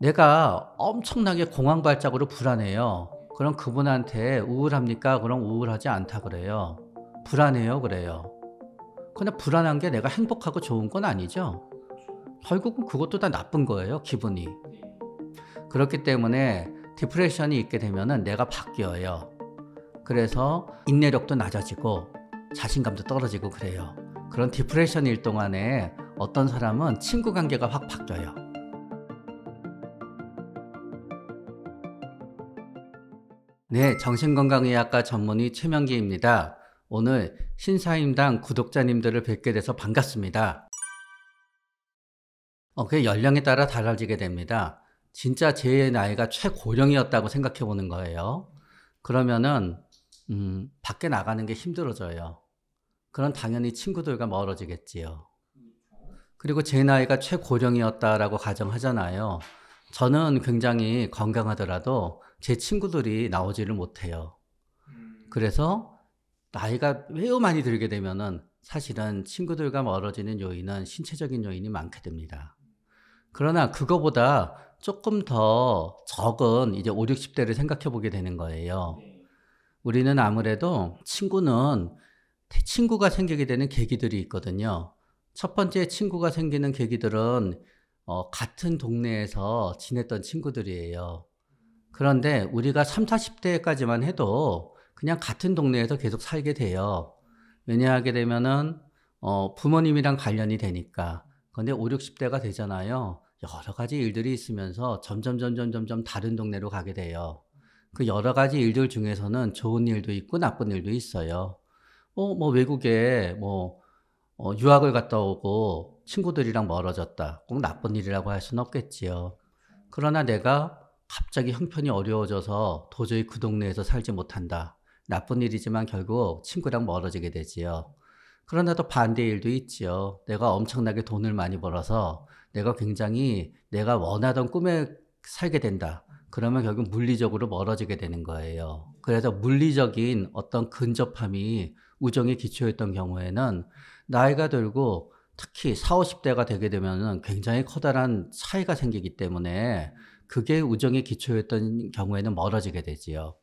내가 엄청나게 공황 발작으로 불안해요. 그럼 그분한테 우울합니까? 그럼 우울하지 않다 그래요. 불안해요, 그래요. 근데 불안한 게 내가 행복하고 좋은 건 아니죠. 결국은 그것도 다 나쁜 거예요, 기분이. 그렇기 때문에 디프레션이 있게 되면은 내가 바뀌어요. 그래서 인내력도 낮아지고 자신감도 떨어지고 그래요. 그런 디프레션일 동안에 어떤 사람은 친구 관계가 확 바뀌어요. 네, 정신건강의학과 전문의 최명기입니다. 오늘 신사임당 구독자님들을 뵙게 돼서 반갑습니다. 어, 그 연령에 따라 달라지게 됩니다. 진짜 제 나이가 최고령이었다고 생각해 보는 거예요. 그러면은, 음, 밖에 나가는 게 힘들어져요. 그럼 당연히 친구들과 멀어지겠지요. 그리고 제 나이가 최고령이었다라고 가정하잖아요. 저는 굉장히 건강하더라도 제 친구들이 나오지를 못해요. 음. 그래서 나이가 매우 많이 들게 되면은 사실은 친구들과 멀어지는 요인은 신체적인 요인이 많게 됩니다. 그러나 그거보다 조금 더 적은 이제 5, 60대를 생각해 보게 되는 거예요. 네. 우리는 아무래도 친구는 친구가 생기게 되는 계기들이 있거든요. 첫 번째 친구가 생기는 계기들은 어, 같은 동네에서 지냈던 친구들이에요. 그런데 우리가 30, 40대까지만 해도 그냥 같은 동네에서 계속 살게 돼요. 왜냐하게 되면은 어, 부모님이랑 관련이 되니까. 근데 5, 60대가 되잖아요. 여러 가지 일들이 있으면서 점점 점점 점점 다른 동네로 가게 돼요. 그 여러 가지 일들 중에서는 좋은 일도 있고 나쁜 일도 있어요. 어, 뭐 외국에 뭐 어, 유학을 갔다 오고 친구들이랑 멀어졌다. 꼭 나쁜 일이라고 할 수는 없겠지요. 그러나 내가 갑자기 형편이 어려워져서 도저히 그 동네에서 살지 못한다. 나쁜 일이지만 결국 친구랑 멀어지게 되지요. 그러나 또 반대 의 일도 있지요. 내가 엄청나게 돈을 많이 벌어서 내가 굉장히 내가 원하던 꿈에 살게 된다. 그러면 결국 물리적으로 멀어지게 되는 거예요. 그래서 물리적인 어떤 근접함이 우정의 기초였던 경우에는 나이가 들고 특히 4 50대가 되게 되면 굉장히 커다란 차이가 생기기 때문에 그게 우정의 기초였던 경우에는 멀어지게 되지요.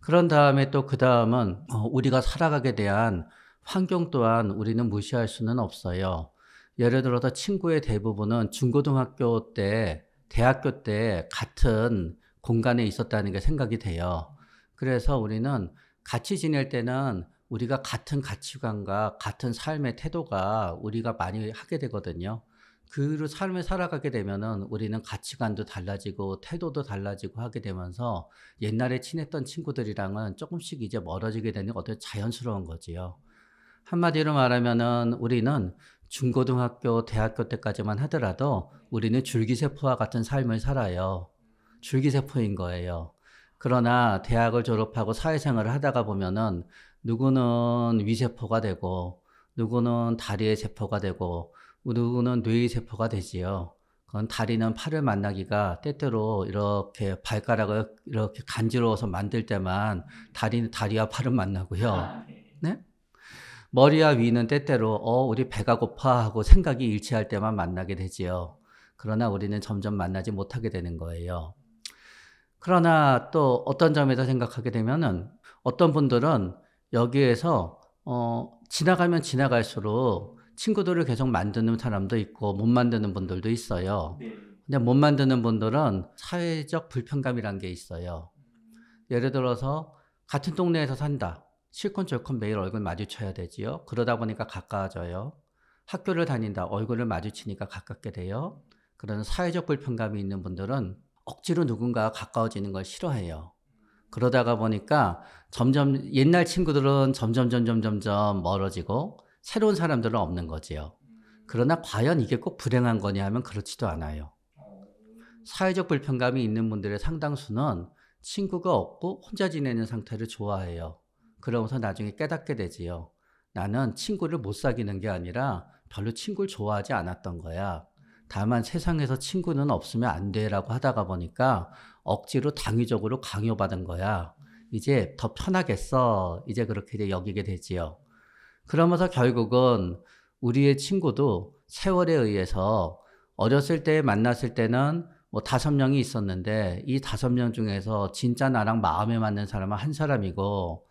그런 다음에 또 그 다음은 어, 우리가 살아가게 대한 환경 또한 우리는 무시할 수는 없어요. 예를 들어서 친구의 대부분은 중고등학교 때, 대학교 때 같은 공간에 있었다는 게 생각이 돼요. 그래서 우리는 같이 지낼 때는 우리가 같은 가치관과 같은 삶의 태도가 우리가 많이 하게 되거든요. 그 삶을 살아가게 되면은 우리는 가치관도 달라지고 태도도 달라지고 하게 되면서 옛날에 친했던 친구들이랑은 조금씩 이제 멀어지게 되는 어떤 자연스러운 거지요. 한마디로 말하면은 우리는 중고등학교, 대학교 때까지만 하더라도 우리는 줄기세포와 같은 삶을 살아요. 줄기세포인 거예요. 그러나 대학을 졸업하고 사회생활을 하다가 보면은 누구는 위세포가 되고 누구는 다리의 세포가 되고 누구는 뇌세포가 되지요. 그건 다리는 팔을 만나기가 때때로 이렇게 발가락을 이렇게 간지러워서 만들 때만 다리는 다리와 팔을 만나고요. 아, 네. 네? 머리와 위는 때때로 어 우리 배가 고파 하고 생각이 일치할 때만 만나게 되지요. 그러나 우리는 점점 만나지 못하게 되는 거예요. 그러나 또 어떤 점에서 생각하게 되면은 어떤 분들은 여기에서 어 지나가면 지나갈수록 친구들을 계속 만드는 사람도 있고 못 만드는 분들도 있어요. 네. 근데 못 만드는 분들은 사회적 불편감이란 게 있어요. 예를 들어서 같은 동네에서 산다. 실컷 절컷 매일 얼굴 마주쳐야 되지요. 그러다 보니까 가까워져요. 학교를 다닌다. 얼굴을 마주치니까 가깝게 돼요. 그런 사회적 불편감이 있는 분들은 억지로 누군가와 가까워지는 걸 싫어해요. 그러다가 보니까 점점 옛날 친구들은 점점 점점 점점 멀어지고 새로운 사람들은 없는 거지요. 그러나 과연 이게 꼭 불행한 거냐 하면 그렇지도 않아요. 사회적 불편감이 있는 분들의 상당수는 친구가 없고 혼자 지내는 상태를 좋아해요. 그러면서 나중에 깨닫게 되지요. 나는 친구를 못 사귀는 게 아니라 별로 친구를 좋아하지 않았던 거야. 다만 세상에서 친구는 없으면 안 돼라고 하다가 보니까 억지로 당위적으로 강요받은 거야. 이제 더 편하겠어. 이제 그렇게 여기게 되지요. 그러면서 결국은 우리의 친구도 세월에 의해서 어렸을 때 만났을 때는 뭐 다섯 명이 있었는데 이 다섯 명 중에서 진짜 나랑 마음에 맞는 사람은 한 사람이고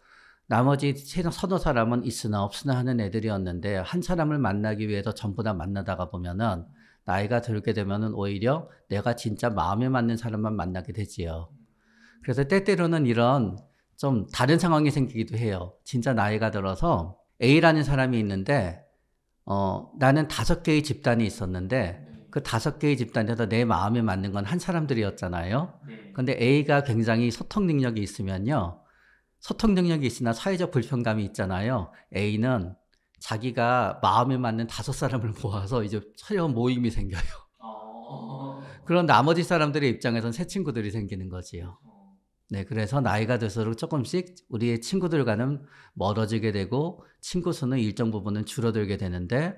나머지 서너 사람은 있으나 없으나 하는 애들이었는데 한 사람을 만나기 위해서 전부 다 만나다가 보면은 나이가 들게 되면은 오히려 내가 진짜 마음에 맞는 사람만 만나게 되지요. 그래서 때때로는 이런 좀 다른 상황이 생기기도 해요. 진짜 나이가 들어서 A라는 사람이 있는데 어, 나는 다섯 개의 집단이 있었는데 음. 그 다섯 개의 집단에서 내 마음에 맞는 건 한 사람들이었잖아요. 네. 근런데 A가 굉장히 소통 능력이 있으면요. 소통 능력이 있으나 사회적 불편감이 있잖아요. A는 자기가 마음에 맞는 다섯 사람을 모아서 이제 새로 모임이 생겨요. 어. 그런 나머지 사람들의 입장에선 새 친구들이 생기는 거지요. 어. 네, 그래서 나이가 들수록 조금씩 우리의 친구들과는 멀어지게 되고 친구 수는 일정 부분은 줄어들게 되는데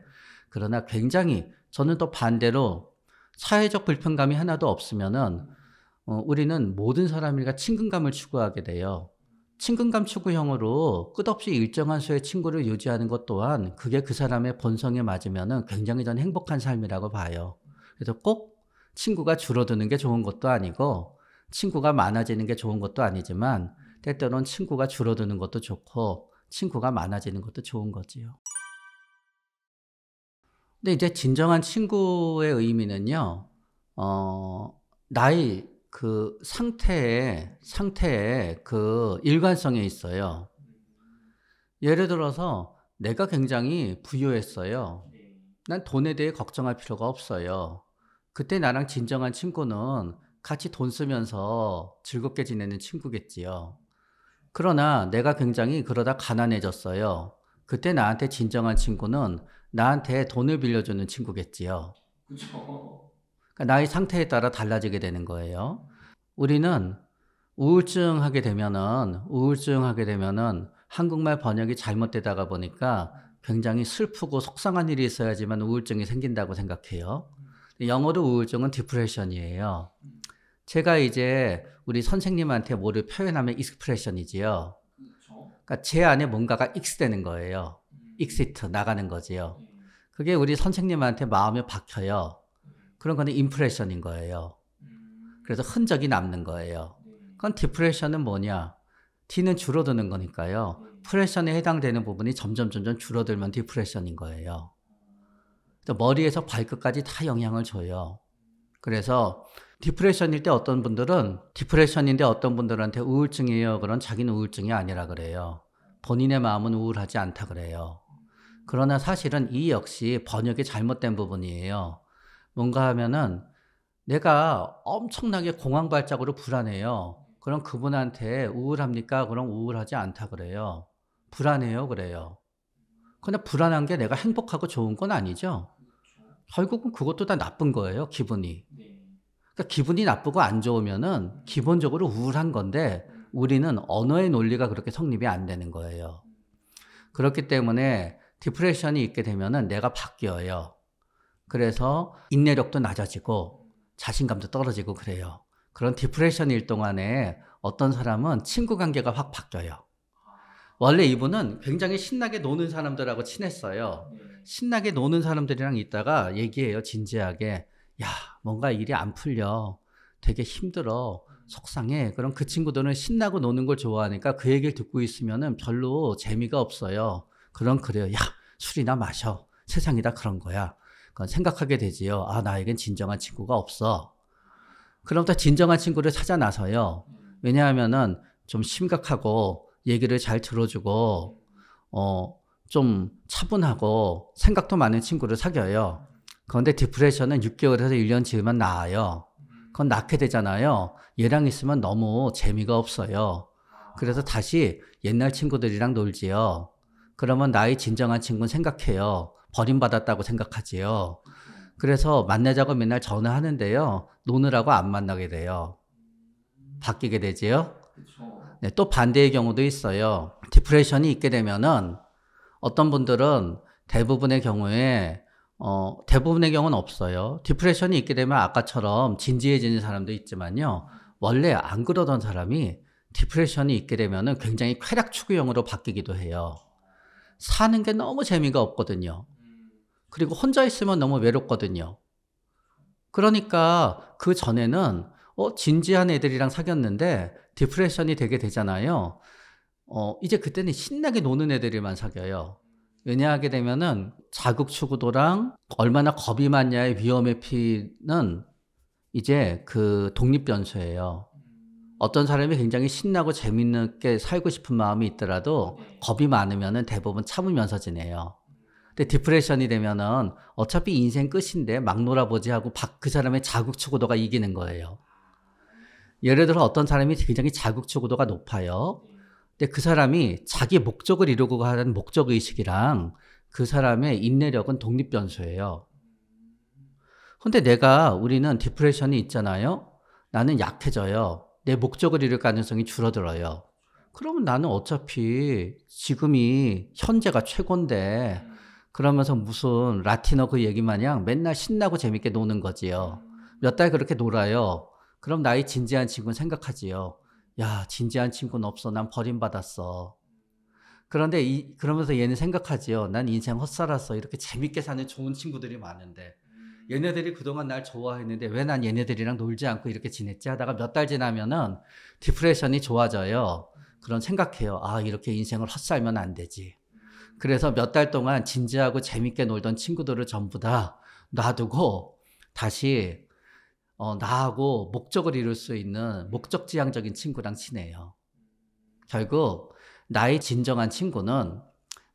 그러나 굉장히 저는 또 반대로 사회적 불편감이 하나도 없으면은 어, 우리는 모든 사람과 친근감을 추구하게 돼요. 친근감 추구형으로 끝없이 일정한 수의 친구를 유지하는 것 또한 그게 그 사람의 본성에 맞으면은 굉장히 전 행복한 삶이라고 봐요. 그래서 꼭 친구가 줄어드는 게 좋은 것도 아니고 친구가 많아지는 게 좋은 것도 아니지만 때때론 친구가 줄어드는 것도 좋고 친구가 많아지는 것도 좋은 거지요. 근데 이제 진정한 친구의 의미는요, 어, 나의 그 상태에, 상태에 그 일관성에 있어요. 예를 들어서 내가 굉장히 부유했어요. 난 돈에 대해 걱정할 필요가 없어요. 그때 나랑 진정한 친구는 같이 돈 쓰면서 즐겁게 지내는 친구겠지요. 그러나 내가 굉장히 그러다 가난해졌어요. 그때 나한테 진정한 친구는 나한테 돈을 빌려주는 친구겠지요. 그렇죠. 그니까 나의 상태에 따라 달라지게 되는 거예요. 우리는 우울증하게 되면은 우울증하게 되면은 한국말 번역이 잘못되다가 보니까 굉장히 슬프고 속상한 일이 있어야지만 우울증이 생긴다고 생각해요. 영어로 우울증은 디프레션이에요. 제가 이제 우리 선생님한테 뭐를 표현하면 익스프레션이지요. 그렇죠. 그러니까 제 안에 뭔가가 익스되는 거예요. 익시트 음. 나가는 거지요. 음. 그게 우리 선생님한테 마음에 박혀요. 음. 그런 거는 임프레션인 거예요. 그래서 흔적이 남는 거예요. 네. 그건 디프레션은 뭐냐? 티는 줄어드는 거니까요. 프레션에 해당되는 부분이 점점 점점 줄어들면 디프레션인 거예요. 머리에서 발끝까지 다 영향을 줘요. 그래서 디프레션일 때 어떤 분들은 디프레션인데 어떤 분들한테 우울증이에요. 그런 자기는 우울증이 아니라 그래요. 본인의 마음은 우울하지 않다 그래요. 그러나 사실은 이 역시 번역이 잘못된 부분이에요. 뭔가 하면은 내가 엄청나게 공황 발작으로 불안해요. 그럼 그분한테 우울합니까? 그럼 우울하지 않다 그래요. 불안해요, 그래요. 근데 불안한 게 내가 행복하고 좋은 건 아니죠. 결국은 그것도 다 나쁜 거예요, 기분이. 네. 그러니까 기분이 나쁘고 안 좋으면은 기본적으로 우울한 건데 우리는 언어의 논리가 그렇게 성립이 안 되는 거예요. 그렇기 때문에 디프레션이 있게 되면은 내가 바뀌어요. 그래서 인내력도 낮아지고 자신감도 떨어지고 그래요. 그런 디프레션일 동안에 어떤 사람은 친구 관계가 확 바뀌어요. 원래 이분은 굉장히 신나게 노는 사람들하고 친했어요. 네. 신나게 노는 사람들이랑 있다가 얘기해요, 진지하게. 야, 뭔가 일이 안 풀려. 되게 힘들어. 속상해. 그럼 그 친구들은 신나고 노는 걸 좋아하니까 그 얘기를 듣고 있으면 별로 재미가 없어요. 그럼 그래요. 야, 술이나 마셔. 세상이 다 그런 거야. 그건 생각하게 되지요. 아, 나에겐 진정한 친구가 없어. 그럼 또 진정한 친구를 찾아 나서요. 왜냐하면은 좀 심각하고 얘기를 잘 들어주고, 어, 좀 차분하고 생각도 많은 친구를 사귀어요. 그런데 디프레션은 6개월에서 1년 지으면 나아요. 그건 낳게 되잖아요. 얘랑 있으면 너무 재미가 없어요. 그래서 다시 옛날 친구들이랑 놀지요. 그러면 나의 진정한 친구는 생각해요. 버림받았다고 생각하지요. 그래서 만나자고 맨날 전화하는데요. 노느라고 안 만나게 돼요. 바뀌게 되지요. 네, 또 반대의 경우도 있어요. 디프레션이 있게 되면은 어떤 분들은 대부분의 경우에 어, 대부분의 경우는 없어요. 디프레션이 있게 되면 아까처럼 진지해지는 사람도 있지만요. 원래 안 그러던 사람이 디프레션이 있게 되면은 굉장히 쾌락 추구형으로 바뀌기도 해요. 사는 게 너무 재미가 없거든요. 그리고 혼자 있으면 너무 외롭거든요. 그러니까 그 전에는 어, 진지한 애들이랑 사귀었는데 디프레션이 되게 되잖아요. 어, 이제 그때는 신나게 노는 애들만 사귀어요. 왜냐하게 되면은 자극 추구도랑 얼마나 겁이 많냐의 위험의 피는 이제 그 독립 변수예요. 어떤 사람이 굉장히 신나고 재밌게 살고 싶은 마음이 있더라도 네. 겁이 많으면은 대부분 참으면서 지내요. 근데 디프레션이 되면은 어차피 인생 끝인데 막 놀아보지 하고 그 사람의 자극 추구도가 이기는 거예요. 예를 들어 어떤 사람이 굉장히 자극 추구도가 높아요. 근데 그 사람이 자기 목적을 이루고 가는 목적 의식이랑 그 사람의 인내력은 독립 변수예요. 근데 내가 우리는 디프레션이 있잖아요. 나는 약해져요. 내 목적을 이룰 가능성이 줄어들어요. 그러면 나는 어차피 지금이 현재가 최고인데 그러면서 무슨 라틴어 그 얘기 마냥 맨날 신나고 재밌게 노는 거지요. 몇 달 그렇게 놀아요. 그럼 나의 진지한 친구는 생각하지요. 야, 진지한 친구는 없어. 난 버림받았어. 그런데 이, 그러면서 얘는 생각하지요. 난 인생 헛살았어. 이렇게 재밌게 사는 좋은 친구들이 많은데. 얘네들이 그동안 날 좋아했는데 왜 난 얘네들이랑 놀지 않고 이렇게 지냈지 하다가 몇 달 지나면은 디프레션이 좋아져요. 그런 생각해요. 아, 이렇게 인생을 헛살면 안 되지. 그래서 몇 달 동안 진지하고 재밌게 놀던 친구들을 전부 다 놔두고 다시 어, 나하고 목적을 이룰 수 있는 목적지향적인 친구랑 친해요. 결국 나의 진정한 친구는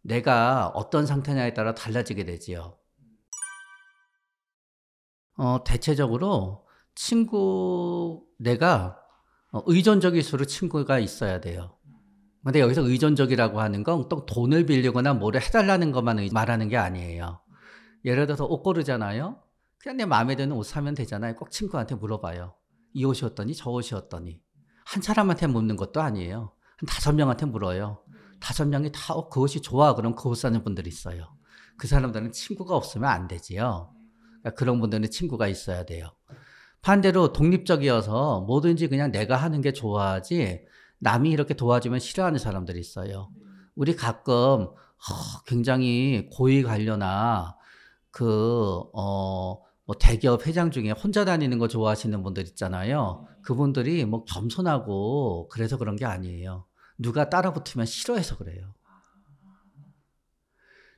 내가 어떤 상태냐에 따라 달라지게 되지요. 어, 대체적으로 친구, 내가 어, 의존적일수록 친구가 있어야 돼요. 근데 여기서 의존적이라고 하는 건 또 돈을 빌리거나 뭐를 해달라는 것만 말하는 게 아니에요. 예를 들어서 옷 고르잖아요. 그냥 내 마음에 드는 옷 사면 되잖아요. 꼭 친구한테 물어봐요. 이옷이어떠니저옷이어떠니한 사람한테 묻는 것도 아니에요. 한 다섯 명한테 물어요. 다섯 명이 다 어, 그 옷이 좋아. 그럼 그 옷 사는 분들이 있어요. 그 사람들은 친구가 없으면 안 되지요. 그러니까 그런 분들은 친구가 있어야 돼요. 반대로 독립적이어서 뭐든지 그냥 내가 하는 게 좋아하지 남이 이렇게 도와주면 싫어하는 사람들이 있어요. 우리 가끔 어, 굉장히 고위 관련나 그, 어, 뭐 대기업 회장 중에 혼자 다니는 거 좋아하시는 분들 있잖아요. 그분들이 뭐 겸손하고 그래서 그런 게 아니에요. 누가 따라 붙으면 싫어해서 그래요.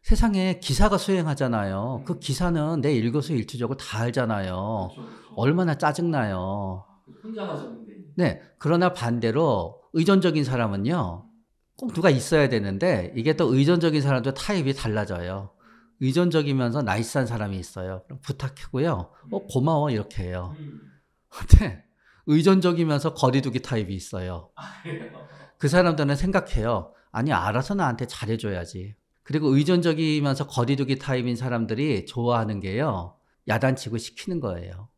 세상에 기사가 수행하잖아요. 그 네. 기사는 내 일거수일투족을 다 알잖아요. 그렇죠, 그렇죠. 얼마나 짜증나요. 네. 그러나 반대로 의존적인 사람은요. 꼭 누가 있어야 되는데 이게 또 의존적인 사람도 타입이 달라져요. 의존적이면서 나이스한 사람이 있어요. 부탁하고요. 어, 음. 고마워. 이렇게 해요. 근데 음. 네. 의존적이면서 거리두기 타입이 있어요. 아, 그 사람들은 생각해요. 아니, 알아서 나한테 잘해줘야지. 그리고 의존적이면서 거리두기 타입인 사람들이 좋아하는 게요. 야단치고 시키는 거예요.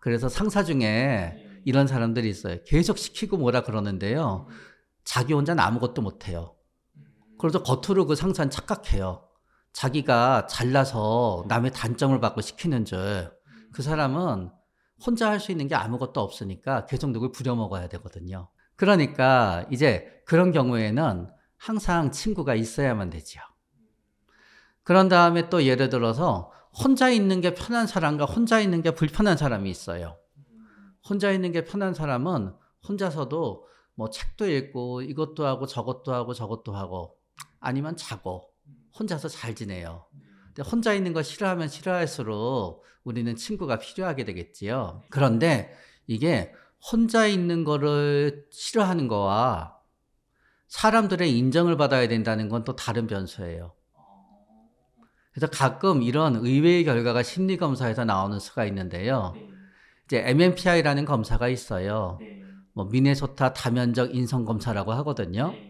그래서 상사 중에 네. 이런 사람들이 있어요. 계속 시키고 뭐라 그러는데요. 음. 자기 혼자는 아무것도 못해요. 그래서 겉으로 그 상사는 착각해요. 자기가 잘나서 남의 단점을 받고 시키는 줄 그 사람은 혼자 할 수 있는 게 아무것도 없으니까 계속 누굴 부려먹어야 되거든요. 그러니까 이제 그런 경우에는 항상 친구가 있어야만 되지요. 그런 다음에 또 예를 들어서 혼자 있는 게 편한 사람과 혼자 있는 게 불편한 사람이 있어요. 혼자 있는 게 편한 사람은 혼자서도 뭐 책도 읽고 이것도 하고 저것도 하고 저것도 하고 아니면 자고 혼자서 잘 지내요. 근데 혼자 있는 거 싫어하면 싫어할수록 우리는 친구가 필요하게 되겠지요. 그런데 이게 혼자 있는 거를 싫어하는 거와 사람들의 인정을 받아야 된다는 건 또 다른 변수예요. 그래서 가끔 이런 의외의 결과가 심리 검사에서 나오는 수가 있는데요. 네. 이제 MMPI라는 검사가 있어요. 네. 뭐 미네소타 다면적 인성 검사라고 하거든요. 네.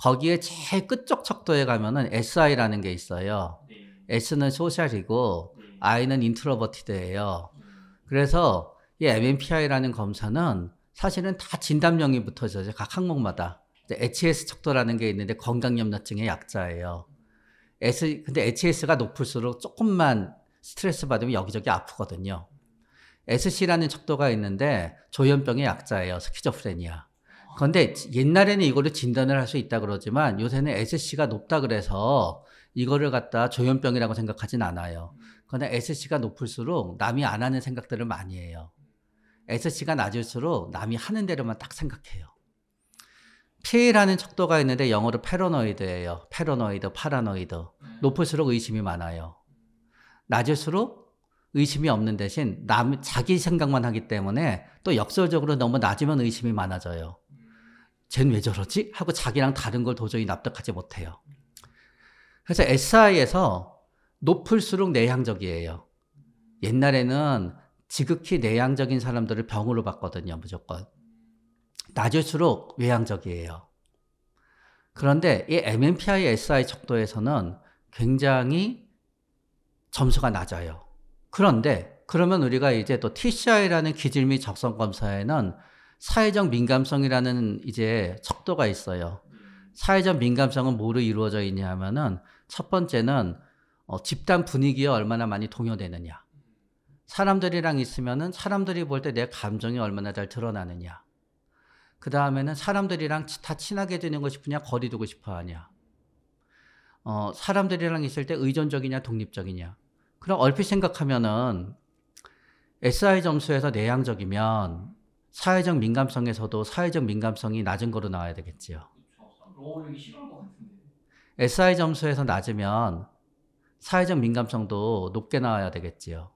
거기에 제일 끝쪽 척도에 가면은 SI라는 게 있어요. 네. S는 소셜이고 네. I는 인트로버티드예요. 음. 그래서 이 MMPI라는 검사는 사실은 다 진단명이 붙어져 있요각 항목마다. HS 척도라는 게 있는데 건강염려증의 약자예요. S, 근데 HS가 높을수록 조금만 스트레스 받으면 여기저기 아프거든요. SC라는 척도가 있는데 조현병의 약자예요. 스키저프레니아. 그런데 옛날에는 이거를 진단을 할 수 있다 그러지만 요새는 SC가 높다 그래서 이거를 갖다 조현병이라고 생각하진 않아요. 그러나 SC가 높을수록 남이 안 하는 생각들을 많이 해요. SC가 낮을수록 남이 하는 대로만 딱 생각해요. P라는 척도가 있는데 영어로 패러노이드예요. 패러노이드, 파라노이드. 높을수록 의심이 많아요. 낮을수록 의심이 없는 대신 남 자기 생각만 하기 때문에 또 역설적으로 너무 낮으면 의심이 많아져요. 쟤는 왜 저러지? 하고 자기랑 다른 걸 도저히 납득하지 못해요. 그래서 SI에서 높을수록 내향적이에요. 옛날에는 지극히 내향적인 사람들을 병으로 봤거든요, 무조건. 낮을수록 외향적이에요. 그런데 이 MMPI SI 척도에서는 굉장히 점수가 낮아요. 그런데 그러면 우리가 이제 또 TCI라는 기질 및 적성 검사에는 사회적 민감성이라는 이제 척도가 있어요. 사회적 민감성은 뭐로 이루어져 있냐 하면은 첫 번째는 어, 집단 분위기에 얼마나 많이 동요되느냐. 사람들이랑 있으면은 사람들이 볼 때 내 감정이 얼마나 잘 드러나느냐. 그 다음에는 사람들이랑 다 친하게 되는 거 싶으냐, 거리 두고 싶어 하냐. 어, 사람들이랑 있을 때 의존적이냐, 독립적이냐. 그럼 얼핏 생각하면은 SI 점수에서 내향적이면 사회적 민감성에서도 사회적 민감성이 낮은 거로 나와야 되겠지요. SI 점수에서 낮으면 사회적 민감성도 높게 나와야 되겠지요.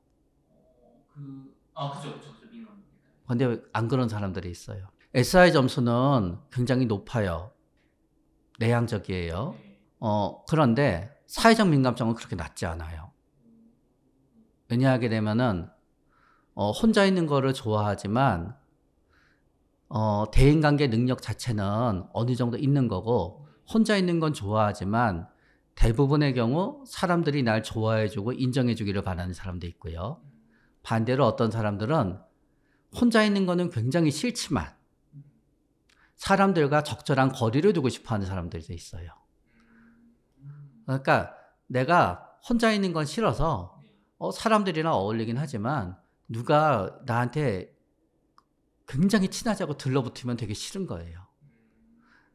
그, 아, 그죠, 그죠, 그죠, 민감. 근데 안 그런 사람들이 있어요. SI 점수는 굉장히 높아요. 내향적이에요. 어, 그런데 사회적 민감성은 그렇게 낮지 않아요. 왜냐하게 되면은, 어, 혼자 있는 거를 좋아하지만 어, 대인관계 능력 자체는 어느 정도 있는 거고 혼자 있는 건 좋아하지만 대부분의 경우 사람들이 날 좋아해주고 인정해주기를 바라는 사람도 있고요. 반대로 어떤 사람들은 혼자 있는 거는 굉장히 싫지만 사람들과 적절한 거리를 두고 싶어 하는 사람들도 있어요. 그러니까 내가 혼자 있는 건 싫어서 어, 사람들이랑 어울리긴 하지만 누가 나한테 굉장히 친하자고 들러붙으면 되게 싫은 거예요.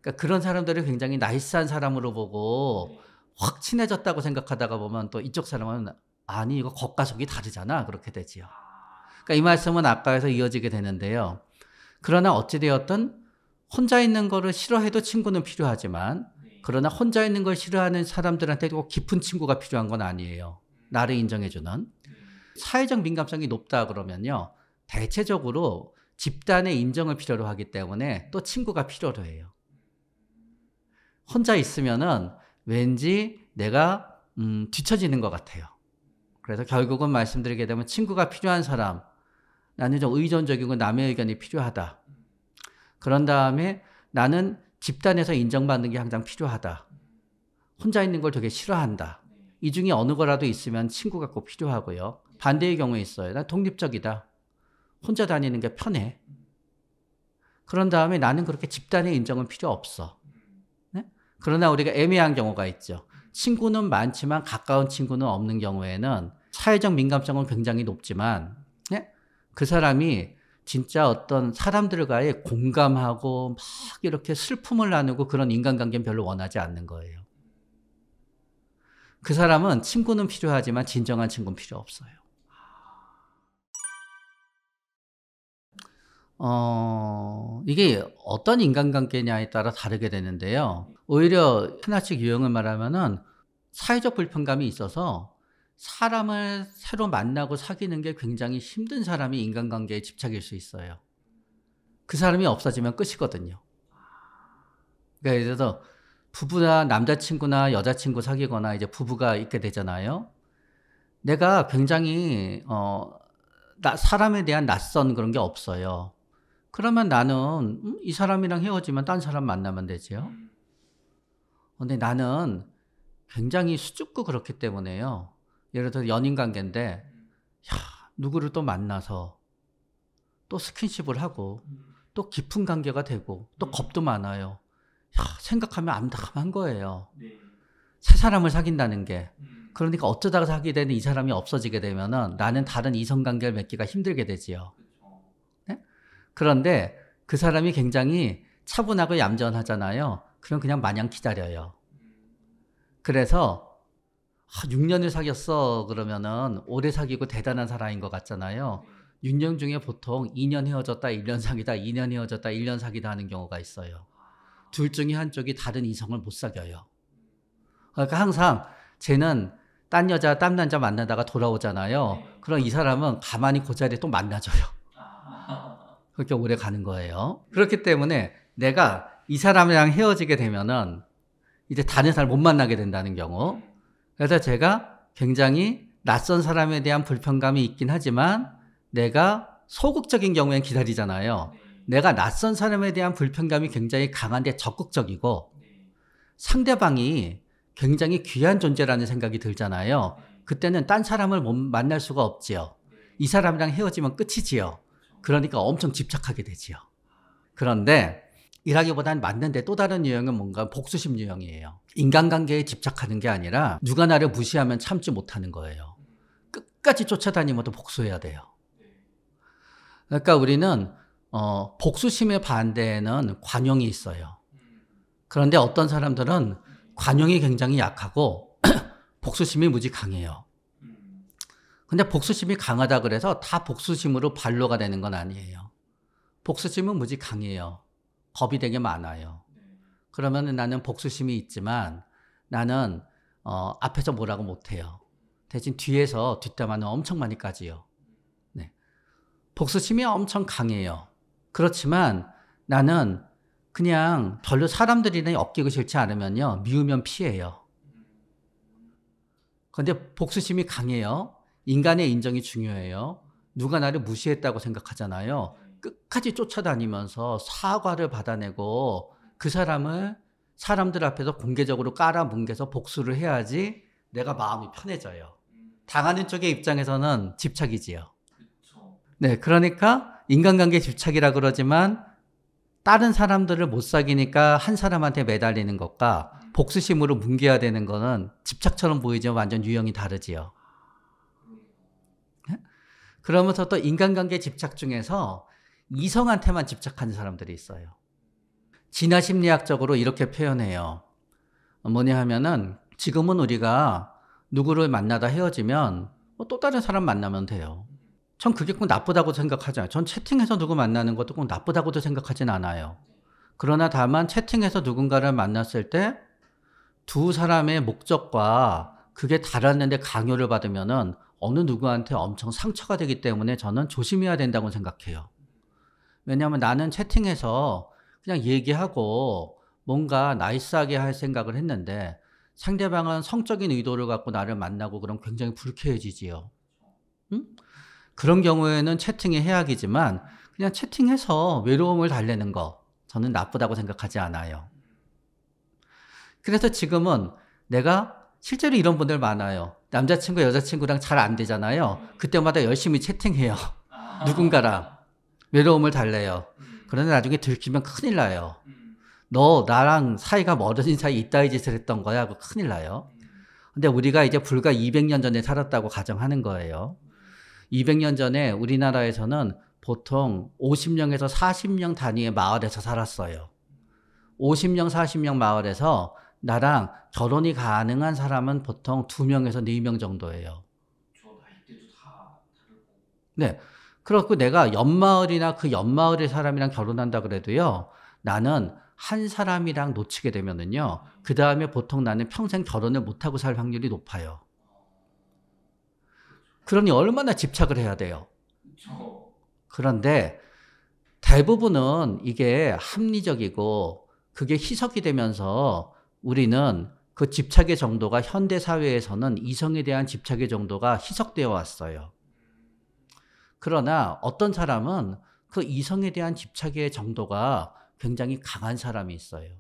그러니까 그런 사람들을 굉장히 나이스한 사람으로 보고 확 친해졌다고 생각하다가 보면 또 이쪽 사람은 아니 이거 겉과속이 다르잖아 그렇게 되지요. 그러니까 이 말씀은 아까에서 이어지게 되는데요. 그러나 어찌되었든 혼자 있는 거를 싫어해도 친구는 필요하지만 그러나 혼자 있는 걸 싫어하는 사람들한테 꼭 깊은 친구가 필요한 건 아니에요. 나를 인정해주는 사회적 민감성이 높다 그러면요 대체적으로 집단의 인정을 필요로 하기 때문에 또 친구가 필요로 해요. 혼자 있으면은 왠지 내가 음, 뒤처지는 것 같아요. 그래서 결국은 말씀드리게 되면 친구가 필요한 사람, 나는 좀 의존적이고 남의 의견이 필요하다. 그런 다음에 나는 집단에서 인정받는 게 항상 필요하다. 혼자 있는 걸 되게 싫어한다. 이 중에 어느 거라도 있으면 친구가 꼭 필요하고요. 반대의 경우에 있어요. 난 독립적이다. 혼자 다니는 게 편해. 그런 다음에 나는 그렇게 집단의 인정은 필요 없어. 네? 그러나 우리가 애매한 경우가 있죠. 친구는 많지만 가까운 친구는 없는 경우에는 사회적 민감성은 굉장히 높지만 네? 그 사람이 진짜 어떤 사람들과의 공감하고 막 이렇게 슬픔을 나누고 그런 인간관계는 별로 원하지 않는 거예요. 그 사람은 친구는 필요하지만 진정한 친구는 필요 없어요. 어, 이게 어떤 인간관계냐에 따라 다르게 되는데요. 오히려 하나씩 유형을 말하면은 사회적 불편감이 있어서 사람을 새로 만나고 사귀는 게 굉장히 힘든 사람이 인간관계에 집착일 수 있어요. 그 사람이 없어지면 끝이거든요. 그러니까 예를 들어서 부부나 남자친구나 여자친구 사귀거나 이제 부부가 있게 되잖아요. 내가 굉장히 어, 나, 사람에 대한 낯선 그런 게 없어요. 그러면 나는 음, 이 사람이랑 헤어지면 딴 사람 만나면 되지요. 어, 근데 나는 굉장히 수줍고 그렇기 때문에요. 예를 들어 연인 관계인데 야, 누구를 또 만나서 또 스킨십을 하고 또 깊은 관계가 되고 또 겁도 많아요. 야, 생각하면 암담한 거예요. 네. 새 사람을 사귄다는 게 음. 그러니까 어쩌다가 사귀게 되는 이 사람이 없어지게 되면은 나는 다른 이성 관계를 맺기가 힘들게 되지요. 그렇죠. 그런데 그 사람이 굉장히 차분하고 얌전하잖아요. 그럼 그냥 마냥 기다려요. 그래서 아, 6년을 사귀었어 그러면은 오래 사귀고 대단한 사람인 것 같잖아요. 6년 중에 보통 2년 헤어졌다, 1년 사귀다, 2년 헤어졌다, 1년 사귀다 하는 경우가 있어요. 둘 중에 한쪽이 다른 이성을 못사귀어요 그러니까 항상 쟤는 딴 여자, 딴 남자 만나다가 돌아오잖아요. 그럼 이 사람은 가만히 그 자리에 또 만나줘요. 그렇게 오래 가는 거예요. 그렇기 때문에 내가 이 사람이랑 헤어지게 되면은 이제 다른 사람 못 만나게 된다는 경우. 그래서 제가 굉장히 낯선 사람에 대한 불편감이 있긴 하지만 내가 소극적인 경우엔 기다리잖아요. 내가 낯선 사람에 대한 불편감이 굉장히 강한데 적극적이고 상대방이 굉장히 귀한 존재라는 생각이 들잖아요. 그때는 딴 사람을 못 만날 수가 없지요. 이 사람이랑 헤어지면 끝이지요. 그러니까 엄청 집착하게 되지요. 그런데 일하기보다는 맞는데 또 다른 유형은 뭔가 복수심 유형이에요. 인간관계에 집착하는 게 아니라 누가 나를 무시하면 참지 못하는 거예요. 끝까지 쫓아다니면 또 복수해야 돼요. 그러니까 우리는 어, 복수심의 반대에는 관용이 있어요. 그런데 어떤 사람들은 관용이 굉장히 약하고 복수심이 무지 강해요. 근데 복수심이 강하다 그래서 다 복수심으로 발로가 되는 건 아니에요. 복수심은 무지 강해요. 겁이 되게 많아요. 그러면 나는 복수심이 있지만 나는 어, 앞에서 뭐라고 못해요. 대신 뒤에서 뒷담화는 엄청 많이 까지요. 네. 복수심이 엄청 강해요. 그렇지만 나는 그냥 별로 사람들이나 엮이고 싫지 않으면요. 미우면 피해요. 근데 복수심이 강해요. 인간의 인정이 중요해요. 누가 나를 무시했다고 생각하잖아요. 끝까지 쫓아다니면서 사과를 받아내고 그 사람을 사람들 앞에서 공개적으로 깔아뭉개서 복수를 해야지 내가 마음이 편해져요. 당하는 쪽의 입장에서는 집착이지요. 네, 그러니까 인간관계 집착이라 그러지만 다른 사람들을 못 사귀니까 한 사람한테 매달리는 것과 복수심으로 뭉개야 되는 거는 집착처럼 보이지만 완전 유형이 다르지요. 그러면서 또 인간관계 집착 중에서 이성한테만 집착하는 사람들이 있어요. 진화 심리학적으로 이렇게 표현해요. 뭐냐 하면은 지금은 우리가 누구를 만나다 헤어지면 뭐 또 다른 사람 만나면 돼요. 전 그게 꼭 나쁘다고 생각하지 않아요. 전 채팅해서 누구 만나는 것도 꼭 나쁘다고도 생각하진 않아요. 그러나 다만 채팅해서 누군가를 만났을 때 두 사람의 목적과 그게 달았는데 강요를 받으면은 어느 누구한테 엄청 상처가 되기 때문에 저는 조심해야 된다고 생각해요. 왜냐하면 나는 채팅해서 그냥 얘기하고 뭔가 나이스하게 할 생각을 했는데 상대방은 성적인 의도를 갖고 나를 만나고 그럼 굉장히 불쾌해지지요. 응? 그런 경우에는 채팅이 해악이지만 그냥 채팅해서 외로움을 달래는 거 저는 나쁘다고 생각하지 않아요. 그래서 지금은 내가 실제로 이런 분들 많아요. 남자친구, 여자친구랑 잘 안 되잖아요. 그때마다 열심히 채팅해요. 아. 누군가랑. 외로움을 달래요. 그런데 나중에 들키면 큰일 나요. 너 나랑 사이가 멀어진 사이 있다위 짓을 했던 거야. 하고 큰일 나요. 근데 우리가 이제 불과 200년 전에 살았다고 가정하는 거예요. 200년 전에 우리나라에서는 보통 50명에서 40명 단위의 마을에서 살았어요. 50명, 40명 마을에서 나랑 결혼이 가능한 사람은 보통 두명에서네 명 정도예요. 네. 그렇고 내가 옆마을이나 그 옆마을의 사람이랑 결혼한다 그래도요, 나는 한 사람이랑 놓치게 되면은요, 그 다음에 보통 나는 평생 결혼을 못하고 살 확률이 높아요. 그러니 얼마나 집착을 해야 돼요. 그런데 대부분은 이게 합리적이고 그게 희석이 되면서 우리는 그 집착의 정도가 현대 사회에서는 이성에 대한 집착의 정도가 희석되어 왔어요. 그러나 어떤 사람은 그 이성에 대한 집착의 정도가 굉장히 강한 사람이 있어요.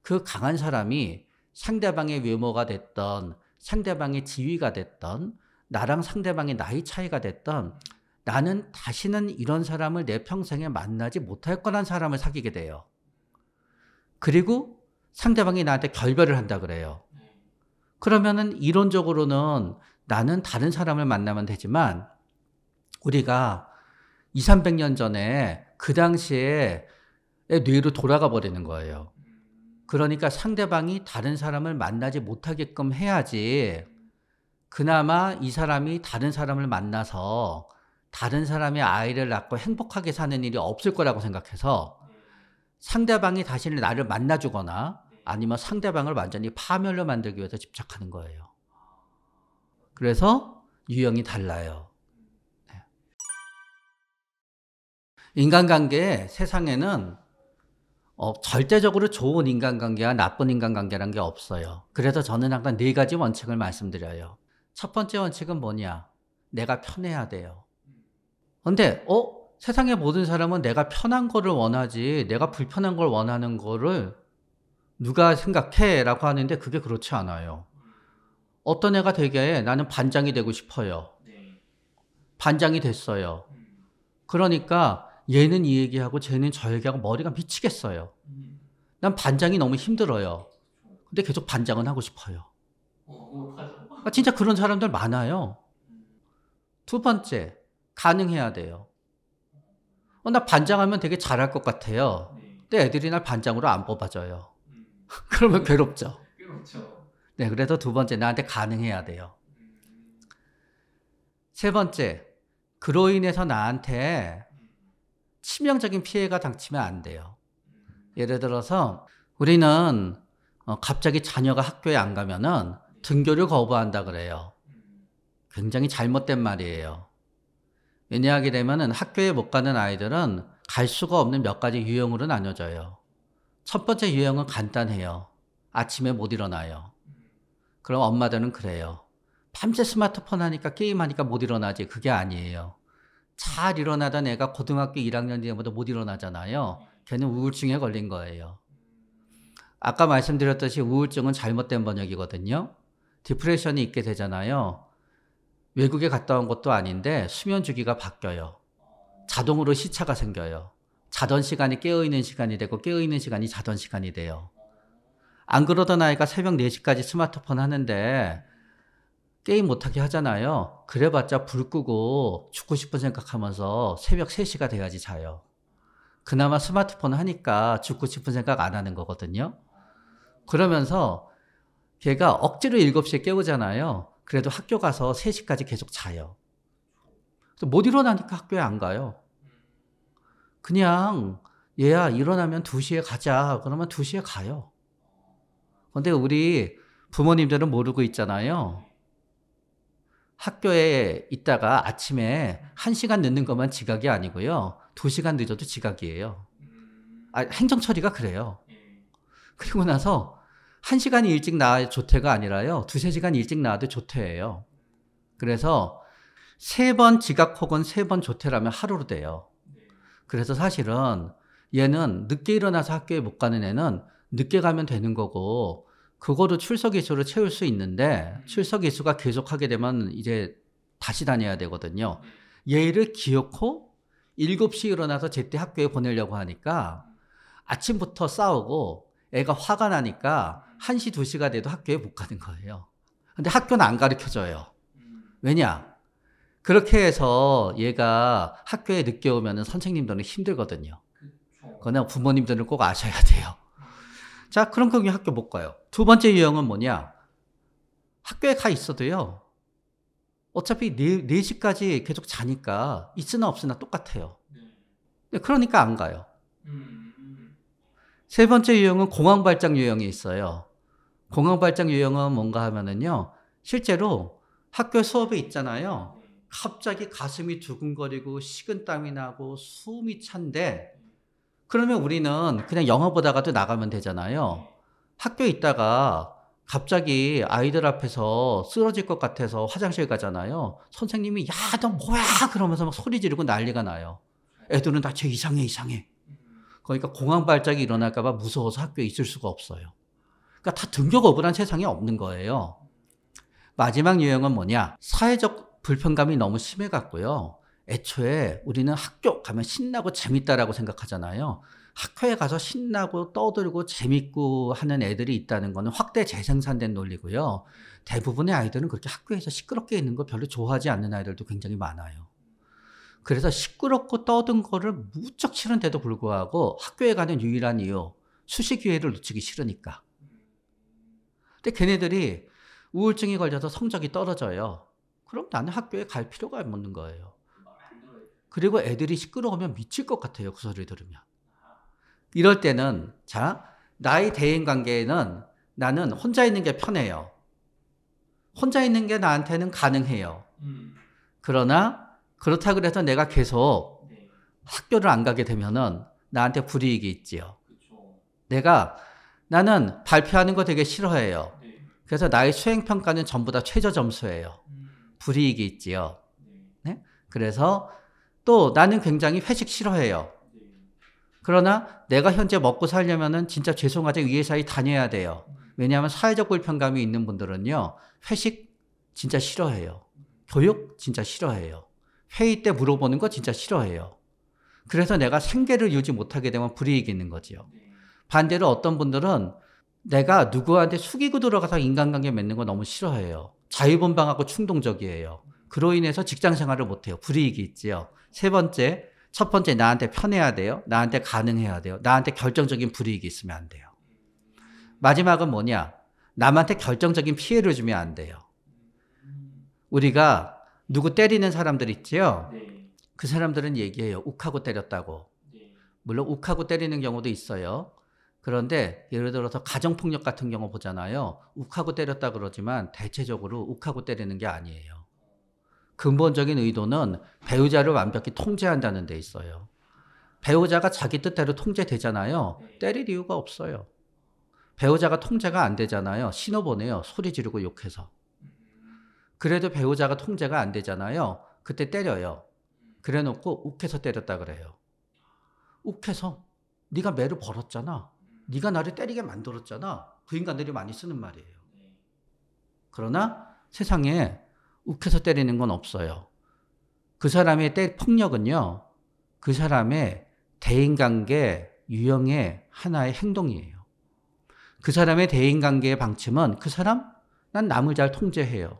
그 강한 사람이 상대방의 외모가 됐던 상대방의 지위가 됐던 나랑 상대방의 나이 차이가 됐던 나는 다시는 이런 사람을 내 평생에 만나지 못할 거란 사람을 사귀게 돼요. 그리고 상대방이 나한테 결별을 한다 그래요. 그러면은 이론적으로는 나는 다른 사람을 만나면 되지만 우리가 2, 300년 전에 그 당시에 뇌로 돌아가 버리는 거예요. 그러니까 상대방이 다른 사람을 만나지 못하게끔 해야지 그나마 이 사람이 다른 사람을 만나서 다른 사람의 아이를 낳고 행복하게 사는 일이 없을 거라고 생각해서 상대방이 다시는 나를 만나주거나 아니면 상대방을 완전히 파멸로 만들기 위해서 집착하는 거예요. 그래서 유형이 달라요. 네. 인간관계 세상에는 어, 절대적으로 좋은 인간관계와 나쁜 인간관계란게 없어요. 그래서 저는 항상 네 가지 원칙을 말씀드려요. 첫 번째 원칙은 뭐냐? 내가 편해야 돼요. 근데, 어? 세상의 모든 사람은 내가 편한 거를 원하지, 내가 불편한 걸 원하는 거를 누가 생각해? 라고 하는데 그게 그렇지 않아요. 어떤 애가 되게 나는 반장이 되고 싶어요. 네. 반장이 됐어요. 그러니까 얘는 이 얘기하고 쟤는 저 얘기하고 머리가 미치겠어요. 음. 난 반장이 너무 힘들어요. 근데 계속 반장은 하고 싶어요. 어, 아, 진짜 그런 사람들 많아요. 두 번째, 가능해야 돼요. 어, 나 반장하면 되게 잘할 것 같아요. 네. 근데 애들이 날 반장으로 안 뽑아줘요. 음. 그러면 괴롭죠. 네, 그래서 두 번째, 나한테 가능해야 돼요. 음. 세 번째, 그로 인해서 나한테 치명적인 피해가 당치면 안 돼요. 음. 예를 들어서 우리는 어, 갑자기 자녀가 학교에 안 가면은 등교를 거부한다 그래요. 굉장히 잘못된 말이에요. 왜냐하게 되면은 학교에 못 가는 아이들은 갈 수가 없는 몇 가지 유형으로 나눠져요첫 번째 유형은 간단해요. 아침에 못 일어나요. 그럼 엄마들은 그래요. 밤새 스마트폰 하니까 게임하니까 못 일어나지. 그게 아니에요. 잘 일어나던 애가 고등학교 1학년 때부터 못 일어나잖아요. 걔는 우울증에 걸린 거예요. 아까 말씀드렸듯이 우울증은 잘못된 번역이거든요. 디프레션이 있게 되잖아요. 외국에 갔다 온 것도 아닌데 수면 주기가 바뀌어요. 자동으로 시차가 생겨요. 자던 시간이 깨어있는 시간이 되고 깨어있는 시간이 자던 시간이 돼요. 안 그러던 아이가 새벽 4시까지 스마트폰 하는데 게임 못하게 하잖아요. 그래봤자 불 끄고 죽고 싶은 생각하면서 새벽 3시가 돼야지 자요. 그나마 스마트폰 하니까 죽고 싶은 생각 안 하는 거거든요. 그러면서 걔가 억지로 7시에 깨우잖아요. 그래도 학교 가서 3시까지 계속 자요. 못 일어나니까 학교에 안 가요. 그냥 얘야 일어나면 2시에 가자. 그러면 2시에 가요. 근데 우리 부모님들은 모르고 있잖아요. 학교에 있다가 아침에 1시간 늦는 것만 지각이 아니고요. 2시간 늦어도 지각이에요. 아, 행정 처리가 그래요. 그리고 나서 한 시간이 일찍 나와야 조퇴가 아니라요. 두세 시간 일찍 나와도 조퇴예요. 그래서 세 번 지각 혹은 세 번 조퇴라면 하루로 돼요. 그래서 사실은 얘는 늦게 일어나서 학교에 못 가는 애는 늦게 가면 되는 거고 그거도 출석 일수를 채울 수 있는데 출석 일수가 계속하게 되면 이제 다시 다녀야 되거든요. 얘를 기어코 7시 일어나서 제때 학교에 보내려고 하니까 아침부터 싸우고 애가 화가 나니까 1시, 2시가 돼도 학교에 못 가는 거예요. 근데 학교는 안 가르쳐 줘요. 왜냐? 그렇게 해서 얘가 학교에 늦게 오면 은 선생님들은 힘들거든요. 그러나 부모님들은 꼭 아셔야 돼요. 자, 그럼 그게 학교 못 가요. 두 번째 유형은 뭐냐? 학교에 가 있어도요. 어차피 4, 4시까지 계속 자니까 있으나 없으나 똑같아요. 네, 그러니까 안 가요. 음, 음, 음. 세 번째 유형은 공황 발작 유형이 있어요. 공황발작 유형은 뭔가 하면은요, 실제로 학교 수업에 있잖아요. 갑자기 가슴이 두근거리고 식은땀이 나고 숨이 찬데, 그러면 우리는 그냥 영화 보다가도 나가면 되잖아요. 학교에 있다가 갑자기 아이들 앞에서 쓰러질 것 같아서 화장실 가잖아요. 선생님이 야, 너 뭐야? 그러면서 막 소리 지르고 난리가 나요. 애들은 다 쟤 이상해, 이상해. 그러니까 공황 발작이 일어날까봐 무서워서 학교에 있을 수가 없어요. 그러니까 다 등교거부란 세상이 없는 거예요. 마지막 유형은 뭐냐? 사회적 불편감이 너무 심해갔고요. 애초에 우리는 학교 가면 신나고 재밌다라고 생각하잖아요. 학교에 가서 신나고 떠들고 재밌고 하는 애들이 있다는 거는 확대 재생산된 논리고요. 대부분의 아이들은 그렇게 학교에서 시끄럽게 있는 거 별로 좋아하지 않는 아이들도 굉장히 많아요. 그래서 시끄럽고 떠든 거를 무척 싫은데도 불구하고 학교에 가는 유일한 이유, 수시 기회를 놓치기 싫으니까 근데 걔네들이 우울증에 걸려서 성적이 떨어져요. 그럼 나는 학교에 갈 필요가 없는 거예요. 그리고 애들이 시끄러우면 미칠 것 같아요. 그 소리를 들으면. 이럴 때는, 자, 나의 대인 관계에는 나는 혼자 있는 게 편해요. 혼자 있는 게 나한테는 가능해요. 그러나, 그렇다 고해서 내가 계속 네. 학교를 안 가게 되면은 나한테 불이익이 있지요. 내가 나는 발표하는 거 되게 싫어해요. 네. 그래서 나의 수행 평가는 전부 다 최저 점수예요. 음. 불이익이 있지요. 네. 네? 그래서 또 나는 굉장히 회식 싫어해요. 네. 그러나 내가 현재 먹고 살려면은 진짜 죄송하지만 이 회사에 다녀야 돼요. 음. 왜냐하면 사회적 불평감이 있는 분들은요, 회식 진짜 싫어해요. 음. 교육 진짜 싫어해요. 회의 때 물어보는 거 진짜 싫어해요. 그래서 내가 생계를 유지 못하게 되면 불이익이 있는 거지요. 반대로 어떤 분들은 내가 누구한테 숙이고 들어가서 인간관계 맺는 거 너무 싫어해요. 자유분방하고 충동적이에요. 그로 인해서 직장 생활을 못해요. 불이익이 있지요. 세 번째, 첫 번째, 나한테 편해야 돼요. 나한테 가능해야 돼요. 나한테 결정적인 불이익이 있으면 안 돼요. 마지막은 뭐냐? 남한테 결정적인 피해를 주면 안 돼요. 우리가 누구 때리는 사람들 있지요? 네. 그 사람들은 얘기해요. 욱하고 때렸다고. 네. 물론 욱하고 때리는 경우도 있어요. 그런데 예를 들어서 가정폭력 같은 경우 보잖아요. 욱하고 때렸다 그러지만 대체적으로 욱하고 때리는 게 아니에요. 근본적인 의도는 배우자를 완벽히 통제한다는 데 있어요. 배우자가 자기 뜻대로 통제되잖아요. 네. 때릴 이유가 없어요. 배우자가 통제가 안 되잖아요. 신호 보내요. 소리 지르고 욕해서. 그래도 배우자가 통제가 안 되잖아요. 그때 때려요. 그래 놓고 욱해서 때렸다 그래요. 욱해서 네가 매를 벌었잖아. 네가 나를 때리게 만들었잖아. 그 인간들이 많이 쓰는 말이에요. 네. 그러나 세상에 욱해서 때리는 건 없어요. 그 사람의 때, 폭력은요, 그 사람의 대인관계 유형의 하나의 행동이에요. 그 사람의 대인관계의 방침은 그 사람? 난 남을 잘 통제해요.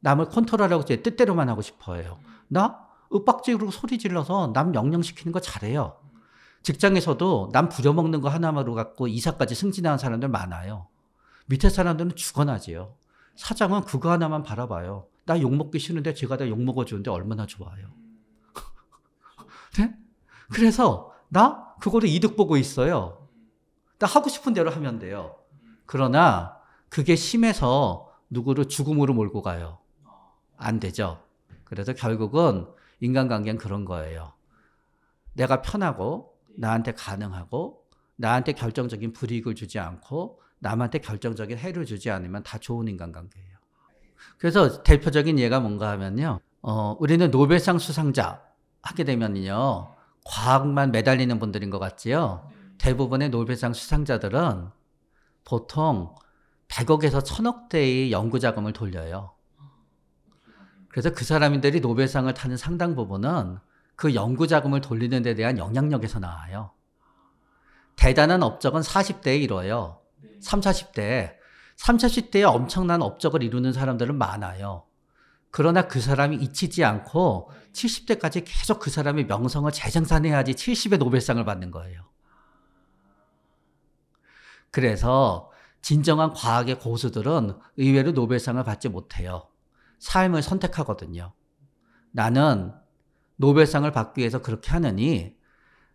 남을 컨트롤하고 제 뜻대로만 하고 싶어 해요. 나? 윽박지르고 소리 질러서 남 영영시키는 거 잘해요. 직장에서도 남 부려먹는 거 하나만으로 갖고 이사까지 승진하는 사람들 많아요. 밑에 사람들은 죽어나지요. 사장은 그거 하나만 바라봐요. 나 욕먹기 싫은데 제가 다 욕먹어주는데 얼마나 좋아요. 네? 그래서 나 그거를 이득 보고 있어요. 나 하고 싶은 대로 하면 돼요. 그러나 그게 심해서 누구를 죽음으로 몰고 가요. 안 되죠. 그래서 결국은 인간관계는 그런 거예요. 내가 편하고 나한테 가능하고 나한테 결정적인 불이익을 주지 않고 남한테 결정적인 해를 주지 않으면 다 좋은 인간관계예요. 그래서 대표적인 예가 뭔가 하면요. 어, 우리는 노벨상 수상자 하게 되면요. 과학만 매달리는 분들인 것 같지요. 대부분의 노벨상 수상자들은 보통 100억에서 1000억대의 연구 자금을 돌려요. 그래서 그 사람들이 노벨상을 타는 상당 부분은 그 연구 자금을 돌리는 데 대한 영향력에서 나와요. 대단한 업적은 40대에 이뤄요. 3, 0 4 0대 30, 40대에 엄청난 업적을 이루는 사람들은 많아요. 그러나 그 사람이 잊히지 않고 70대까지 계속 그 사람의 명성을 재생산해야지 70의 노벨상을 받는 거예요. 그래서 진정한 과학의 고수들은 의외로 노벨상을 받지 못해요. 삶을 선택하거든요. 나는 노벨상을 받기 위해서 그렇게 하느니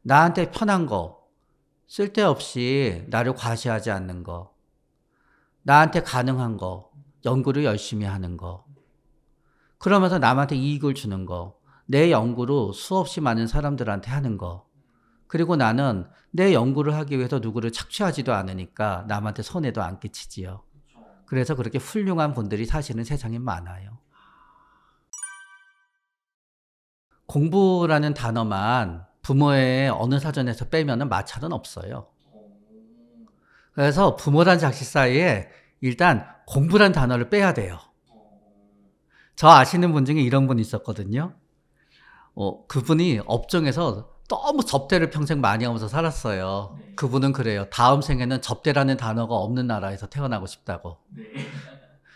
나한테 편한 거, 쓸데없이 나를 과시하지 않는 거, 나한테 가능한 거, 연구를 열심히 하는 거, 그러면서 남한테 이익을 주는 거, 내 연구로 수없이 많은 사람들한테 하는 거, 그리고 나는 내 연구를 하기 위해서 누구를 착취하지도 않으니까 남한테 손해도 안 끼치지요. 그래서 그렇게 훌륭한 분들이 사실은 세상에 많아요. 공부라는 단어만 부모의 어느 사전에서 빼면은 마찰은 없어요. 그래서 부모란 자식 사이에 일단 공부란 단어를 빼야 돼요. 저 아시는 분 중에 이런 분 있었거든요. 어, 그분이 업종에서 너무 접대를 평생 많이 하면서 살았어요. 네. 그분은 그래요. 다음 생에는 접대라는 단어가 없는 나라에서 태어나고 싶다고. 네.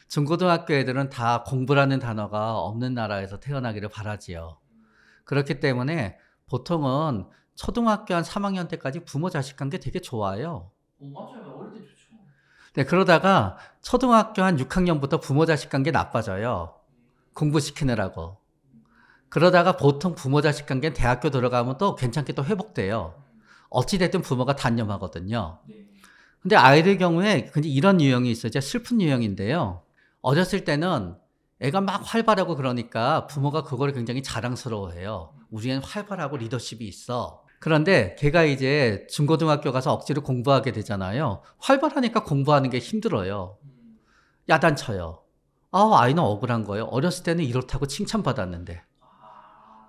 중고등학교 애들은 다 공부라는 단어가 없는 나라에서 태어나기를 바라지요. 그렇기 때문에 보통은 초등학교 한 3학년 때까지 부모 자식 관계 되게 좋아요. 어, 맞아요. 어릴 때 좋죠. 네, 그러다가 초등학교 한 6학년부터 부모 자식 관계 나빠져요. 공부시키느라고. 그러다가 보통 부모 자식 관계는 대학교 들어가면 또 괜찮게 또 회복돼요. 어찌됐든 부모가 단념하거든요. 네. 근데 아이들 경우에 굉장 이런 유형이 있어요. 슬픈 유형인데요. 어렸을 때는 애가 막 활발하고 그러니까 부모가 그걸 굉장히 자랑스러워해요. 우리는 활발하고 리더십이 있어. 그런데 걔가 이제 중고등학교 가서 억지로 공부하게 되잖아요. 활발하니까 공부하는 게 힘들어요. 야단쳐요. 아, 아이는 억울한 거예요. 어렸을 때는 이렇다고 칭찬받았는데.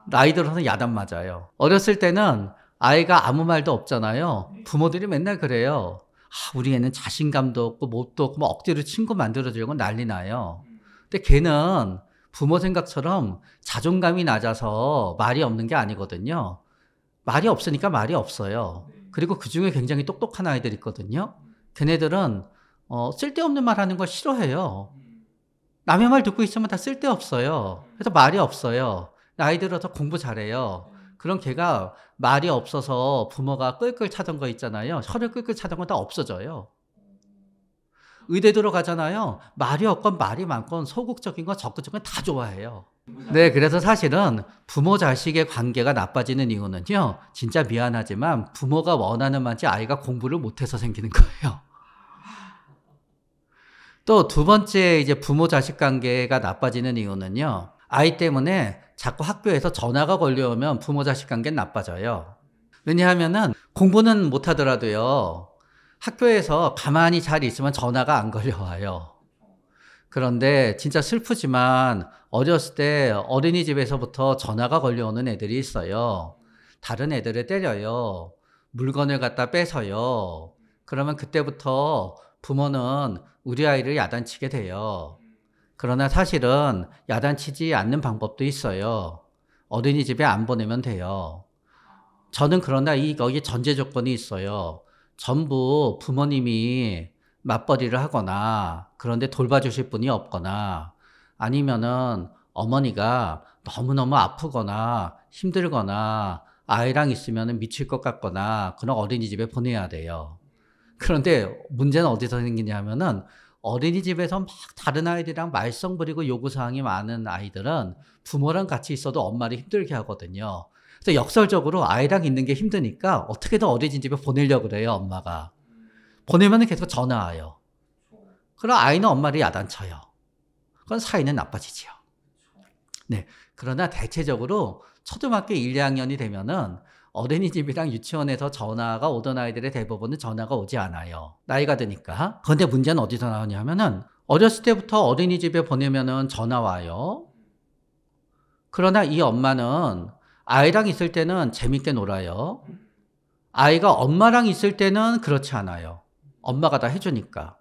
나이 들어서 야단 맞아요. 어렸을 때는 아이가 아무 말도 없잖아요. 부모들이 맨날 그래요. 아, 우리 애는 자신감도 없고 뭣도 없고 뭐 억지로 친구 만들어주려고 난리 나요. 근데 걔는 부모 생각처럼 자존감이 낮아서 말이 없는 게 아니거든요. 말이 없으니까 말이 없어요. 그리고 그 중에 굉장히 똑똑한 아이들 있거든요. 걔네들은 어, 쓸데없는 말 하는 걸 싫어해요. 남의 말 듣고 있으면 다 쓸데없어요. 그래서 말이 없어요. 나이 들어서 공부 잘해요. 그런 걔가 말이 없어서 부모가 끌끌 차던 거 있잖아요. 혀를 끌끌 차던 건 다 없어져요. 의대 들어가잖아요. 말이 없건 말이 많건 소극적인 건 적극적인 건 다 좋아해요. 네. 네, 그래서 사실은 부모 자식의 관계가 나빠지는 이유는요. 진짜 미안하지만 부모가 원하는 만치 아이가 공부를 못해서 생기는 거예요. 또 두 번째 이제 부모 자식 관계가 나빠지는 이유는요. 아이 때문에 자꾸 학교에서 전화가 걸려오면 부모 자식 관계는 나빠져요. 왜냐하면은 공부는 못하더라도요. 학교에서 가만히 잘 있으면 전화가 안 걸려와요. 그런데 진짜 슬프지만 어렸을 때 어린이집에서부터 전화가 걸려오는 애들이 있어요. 다른 애들을 때려요. 물건을 갖다 뺏어요. 그러면 그때부터 부모는 우리 아이를 야단치게 돼요. 그러나 사실은 야단치지 않는 방법도 있어요. 어린이집에 안 보내면 돼요. 저는 그러나 이, 거기 전제 조건이 있어요. 전부 부모님이 맞벌이를 하거나 그런데 돌봐주실 분이 없거나 아니면은 어머니가 너무너무 아프거나 힘들거나 아이랑 있으면 미칠 것 같거나 그런 어린이집에 보내야 돼요. 그런데 문제는 어디서 생기냐면은 어린이집에서 막 다른 아이들이랑 말썽 부리고 요구사항이 많은 아이들은 부모랑 같이 있어도 엄마를 힘들게 하거든요. 그래서 역설적으로 아이랑 있는 게 힘드니까 어떻게든 어린이 집에 보내려고 그래요, 엄마가. 보내면 계속 전화 와요. 그럼 아이는 엄마를 야단쳐요. 그건 사이는 나빠지지요. 네. 그러나 대체적으로 초등학교 1, 2학년이 되면은 어린이집이랑 유치원에서 전화가 오던 아이들의 대부분은 전화가 오지 않아요. 나이가 드니까. 그런데 문제는 어디서 나오냐면은 어렸을 때부터 어린이집에 보내면은 전화 와요. 그러나 이 엄마는 아이랑 있을 때는 재밌게 놀아요. 아이가 엄마랑 있을 때는 그렇지 않아요. 엄마가 다 해주니까.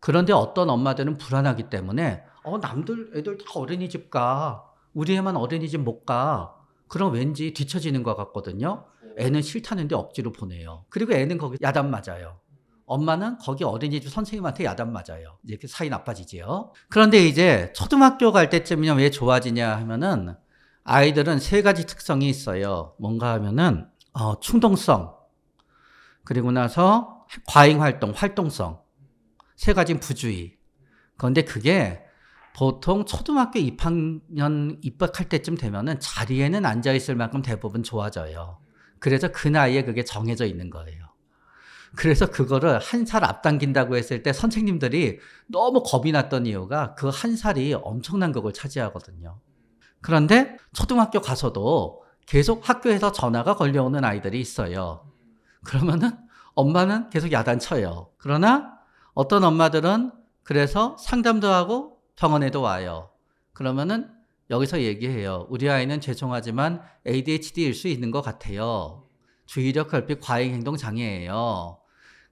그런데 어떤 엄마들은 불안하기 때문에 어 남들 애들 다 어린이집 가 우리 애만 어린이집 못 가. 그럼 왠지 뒤처지는 것 같거든요. 애는 싫다는데 억지로 보내요. 그리고 애는 거기 야단 맞아요. 엄마는 거기 어린이집 선생님한테 야단 맞아요. 이렇게 사이 나빠지지요. 그런데 이제 초등학교 갈 때쯤이면 왜 좋아지냐 하면은 아이들은 세 가지 특성이 있어요. 뭔가 하면은 어, 충동성 그리고 나서 과잉 활동, 활동성 세 가지 부주의. 그런데 그게 보통 초등학교 입학년 입학할 때쯤 되면은 자리에는 앉아 있을 만큼 대부분 좋아져요. 그래서 그 나이에 그게 정해져 있는 거예요. 그래서 그거를 한 살 앞당긴다고 했을 때 선생님들이 너무 겁이 났던 이유가 그 한 살이 엄청난 그걸 차지하거든요. 그런데 초등학교 가서도 계속 학교에서 전화가 걸려오는 아이들이 있어요. 그러면은 엄마는 계속 야단쳐요. 그러나 어떤 엄마들은 그래서 상담도 하고 병원에도 와요. 그러면은 여기서 얘기해요. 우리 아이는 죄송하지만 ADHD일 수 있는 것 같아요. 주의력 결핍 과잉 행동 장애예요.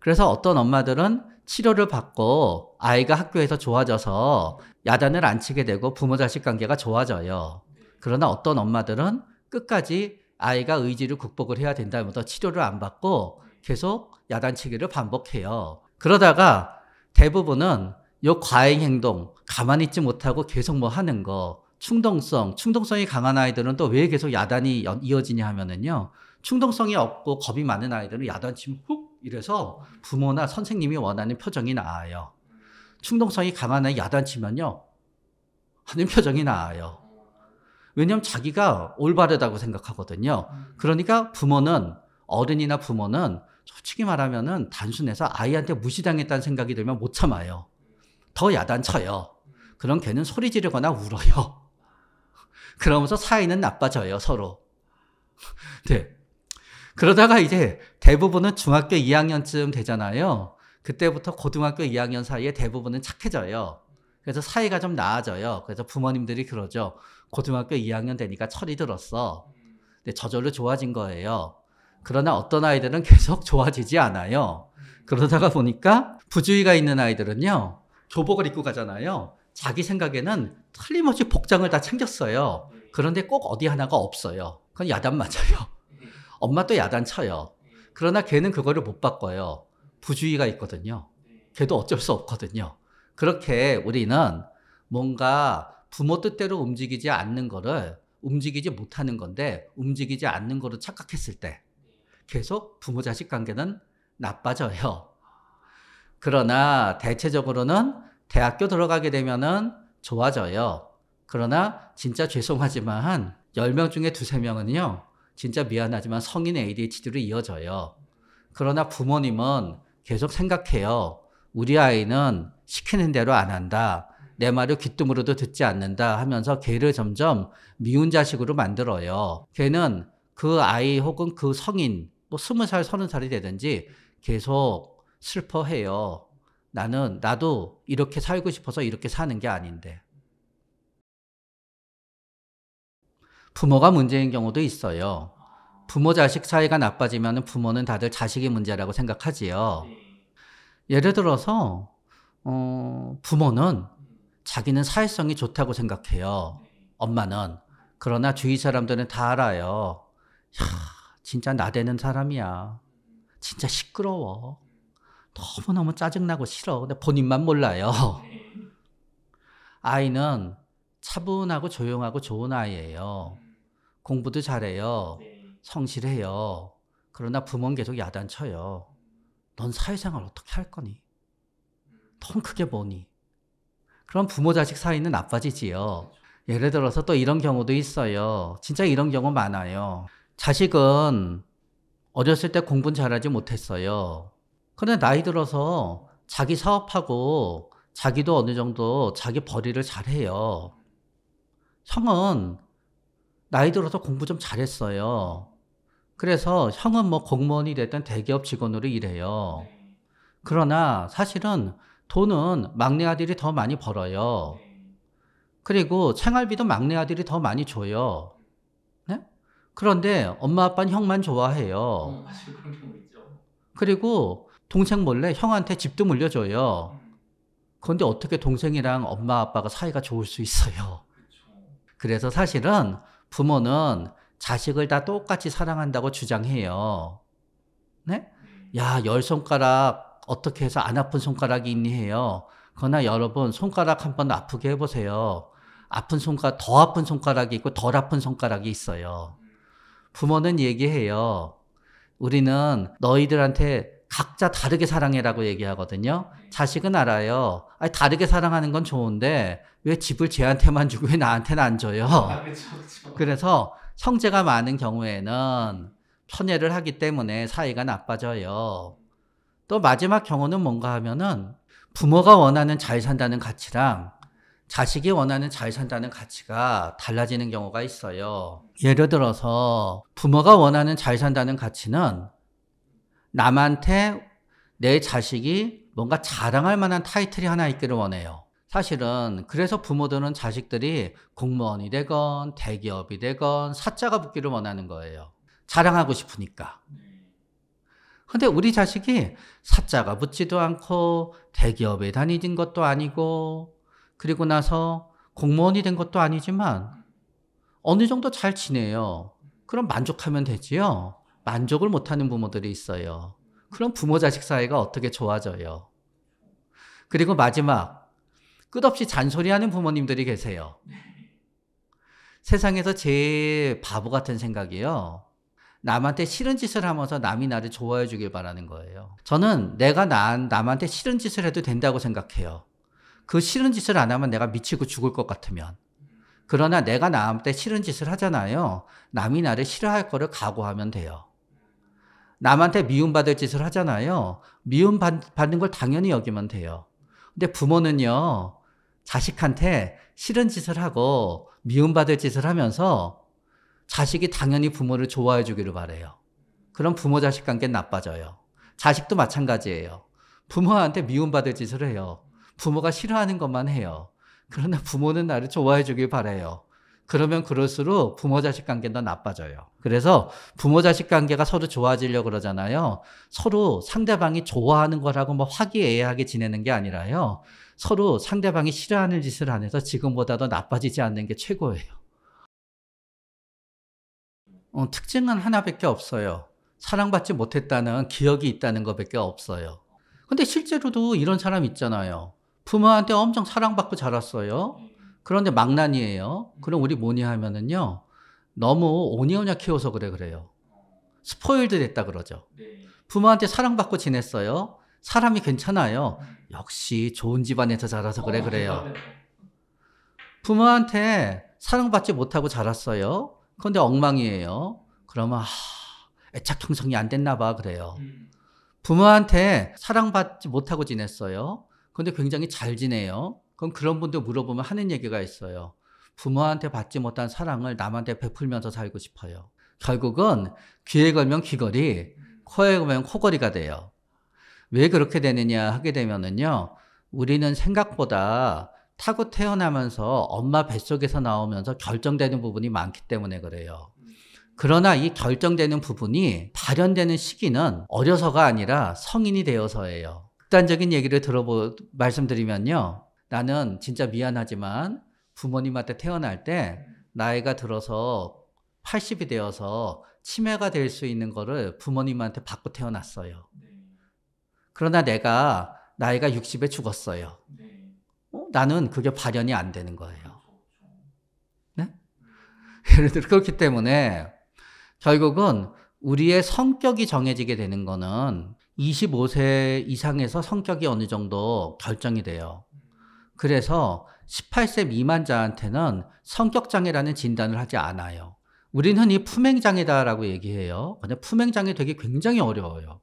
그래서 어떤 엄마들은 치료를 받고 아이가 학교에서 좋아져서 야단을 안 치게 되고 부모 자식 관계가 좋아져요. 그러나 어떤 엄마들은 끝까지 아이가 의지를 극복을 해야 된다면서 치료를 안 받고 계속 야단치기를 반복해요. 그러다가 대부분은 요 과잉 행동, 가만히 있지 못하고 계속 뭐 하는 거, 충동성, 충동성이 강한 아이들은 또 왜 계속 야단이 이어지냐 하면은요. 충동성이 없고 겁이 많은 아이들은 야단치면 훅 이래서 부모나 선생님이 원하는 표정이 나아요 충동성이 강한 아 야단치면요. 하는 표정이 나아요 왜냐하면 자기가 올바르다고 생각하거든요. 그러니까 부모는 어른이나 부모는 솔직히 말하면은 단순해서 아이한테 무시당했다는 생각이 들면 못 참아요. 더 야단쳐요. 그럼 걔는 소리 지르거나 울어요. 그러면서 사이는 나빠져요, 서로. 네. 그러다가 이제 대부분은 중학교 2학년쯤 되잖아요. 그때부터 고등학교 2학년 사이에 대부분은 착해져요. 그래서 사이가 좀 나아져요. 그래서 부모님들이 그러죠. 고등학교 2학년 되니까 철이 들었어. 근데 저절로 좋아진 거예요. 그러나 어떤 아이들은 계속 좋아지지 않아요. 그러다가 보니까 부주의가 있는 아이들은요, 교복을 입고 가잖아요. 자기 생각에는 틀림없이 복장을 다 챙겼어요. 그런데 꼭 어디 하나가 없어요. 그건 야단 맞아요. 엄마 도 야단 쳐요. 그러나 걔는 그거를 못 바꿔요. 부주의가 있거든요. 걔도 어쩔 수 없거든요. 그렇게 우리는 뭔가 부모 뜻대로 움직이지 않는 거를 움직이지 못하는 건데 움직이지 않는 거로 착각했을 때 계속 부모 자식 관계는 나빠져요. 그러나 대체적으로는 대학교 들어가게 되면은 좋아져요. 그러나 진짜 죄송하지만 10명 중에 2, 3 명은요 진짜 미안하지만 성인 ADHD로 이어져요. 그러나 부모님은 계속 생각해요. 우리 아이는 시키는 대로 안 한다. 내 말을 귀뜸으로도 듣지 않는다 하면서 걔를 점점 미운 자식으로 만들어요. 걔는 그 아이 혹은 그 성인, 뭐 스무 살, 서른 살이 되든지 계속 슬퍼해요. 나는, 나도 이렇게 살고 싶어서 이렇게 사는 게 아닌데. 부모가 문제인 경우도 있어요. 부모 자식 사이가 나빠지면 부모는 다들 자식의 문제라고 생각하지요. 예를 들어서 어, 부모는 자기는 사회성이 좋다고 생각해요. 엄마는 그러나 주위 사람들은 다 알아요. 야, 진짜 나대는 사람이야. 진짜 시끄러워. 너무너무 짜증나고 싫어. 근데 본인만 몰라요. 아이는 차분하고 조용하고 좋은 아이예요. 공부도 잘해요. 네. 성실해요. 그러나 부모는 계속 야단쳐요. 넌 사회생활 어떻게 할 거니? 통 크게 보니? 그럼 부모 자식 사이는 나빠지지요. 그렇죠. 예를 들어서 또 이런 경우도 있어요. 진짜 이런 경우 많아요. 자식은 어렸을 때 공부는 잘하지 못했어요. 그런데 나이 들어서 자기 사업하고 자기도 어느 정도 자기 벌이를 잘해요. 형은 나이 들어서 공부 좀 잘했어요. 그래서 형은 뭐 공무원이 됐든 대기업 직원으로 일해요. 그러나 사실은 돈은 막내 아들이 더 많이 벌어요. 그리고 생활비도 막내 아들이 더 많이 줘요. 네? 그런데 엄마 아빠는 형만 좋아해요. 그리고 동생 몰래 형한테 집도 물려줘요. 그런데 어떻게 동생이랑 엄마 아빠가 사이가 좋을 수 있어요? 그래서 사실은 부모는 자식을 다 똑같이 사랑한다고 주장해요. 네? 야, 열 손가락 어떻게 해서 안 아픈 손가락이 있니 해요. 그러나 여러분 손가락 한 번 아프게 해보세요. 아픈 손가락, 더 아픈 손가락이 있고 덜 아픈 손가락이 있어요. 부모는 얘기해요. 우리는 너희들한테 각자 다르게 사랑해라고 얘기하거든요. 자식은 알아요. 아니, 다르게 사랑하는 건 좋은데 왜 집을 쟤한테만 주고 왜 나한테는 안 줘요? 그 그래서 형제가 많은 경우에는 편애를 하기 때문에 사이가 나빠져요. 또 마지막 경우는 뭔가 하면은 부모가 원하는 잘 산다는 가치랑 자식이 원하는 잘 산다는 가치가 달라지는 경우가 있어요. 예를 들어서 부모가 원하는 잘 산다는 가치는 남한테 내 자식이 뭔가 자랑할 만한 타이틀이 하나 있기를 원해요. 사실은 그래서 부모들은 자식들이 공무원이 되건 대기업이 되건 사자가 붙기를 원하는 거예요. 자랑하고 싶으니까. 근데 우리 자식이 사자가 붙지도 않고 대기업에 다니는 것도 아니고 그리고 나서 공무원이 된 것도 아니지만 어느 정도 잘 지내요. 그럼 만족하면 되지요. 만족을 못하는 부모들이 있어요. 그럼 부모 자식 사이가 어떻게 좋아져요? 그리고 마지막, 끝없이 잔소리하는 부모님들이 계세요. 세상에서 제일 바보 같은 생각이요. 남한테 싫은 짓을 하면서 남이 나를 좋아해 주길 바라는 거예요. 저는 내가 난 남한테 싫은 짓을 해도 된다고 생각해요. 그 싫은 짓을 안 하면 내가 미치고 죽을 것 같으면. 그러나 내가 남한테 싫은 짓을 하잖아요. 남이 나를 싫어할 거를 각오하면 돼요. 남한테 미움받을 짓을 하잖아요. 미움받는 걸 당연히 여기면 돼요. 근데 부모는요, 자식한테 싫은 짓을 하고 미움받을 짓을 하면서 자식이 당연히 부모를 좋아해 주기를 바래요. 그럼 부모 자식 관계는 나빠져요. 자식도 마찬가지예요. 부모한테 미움받을 짓을 해요. 부모가 싫어하는 것만 해요. 그러나 부모는 나를 좋아해 주길 바래요. 그러면 그럴수록 부모 자식 관계는 더 나빠져요. 그래서 부모 자식 관계가 서로 좋아지려 고 그러잖아요. 서로 상대방이 좋아하는 거라고 뭐 화기애애하게 지내는 게 아니라요. 서로 상대방이 싫어하는 짓을 안 해서 지금보다 도 나빠지지 않는 게 최고예요. 어, 특징은 하나밖에 없어요. 사랑받지 못했다는 기억이 있다는 것밖에 없어요. 근데 실제로도 이런 사람 있잖아요. 부모한테 엄청 사랑받고 자랐어요. 그런데 망나니에요 음. 그럼 우리 뭐냐 하면은요. 너무 오냐오냐 키워서 그래 그래요. 스포일드 됐다 그러죠. 네. 부모한테 사랑받고 지냈어요. 사람이 괜찮아요. 음. 역시 좋은 집안에서 자라서 그래 그래요. 네. 부모한테 사랑받지 못하고 자랐어요. 그런데 엉망이에요. 그러면 하, 애착 형성이 안 됐나 봐 그래요. 음. 부모한테 사랑받지 못하고 지냈어요. 그런데 굉장히 잘 지내요. 그럼 그런 분들 물어보면 하는 얘기가 있어요. 부모한테 받지 못한 사랑을 남한테 베풀면서 살고 싶어요. 결국은 귀에 걸면 귀걸이, 코에 걸면 코걸이가 돼요. 왜 그렇게 되느냐 하게 되면은요, 우리는 생각보다 타고 태어나면서 엄마 뱃속에서 나오면서 결정되는 부분이 많기 때문에 그래요. 그러나 이 결정되는 부분이 발현되는 시기는 어려서가 아니라 성인이 되어서예요. 극단적인 얘기를 들어보, 말씀드리면요. 나는 진짜 미안하지만 부모님한테 태어날 때 나이가 들어서 80이 되어서 치매가 될 수 있는 거를 부모님한테 받고 태어났어요. 네. 그러나 내가 나이가 60에 죽었어요. 네. 어? 나는 그게 발현이 안 되는 거예요. 그렇죠. 네? 예를 들어 그렇기 때문에 결국은 우리의 성격이 정해지게 되는 거는 25세 이상에서 성격이 어느 정도 결정이 돼요. 그래서 18세 미만자한테는 성격장애라는 진단을 하지 않아요. 우리는 흔히 품행장애다라고 얘기해요. 근데 품행장애 되게 굉장히 어려워요.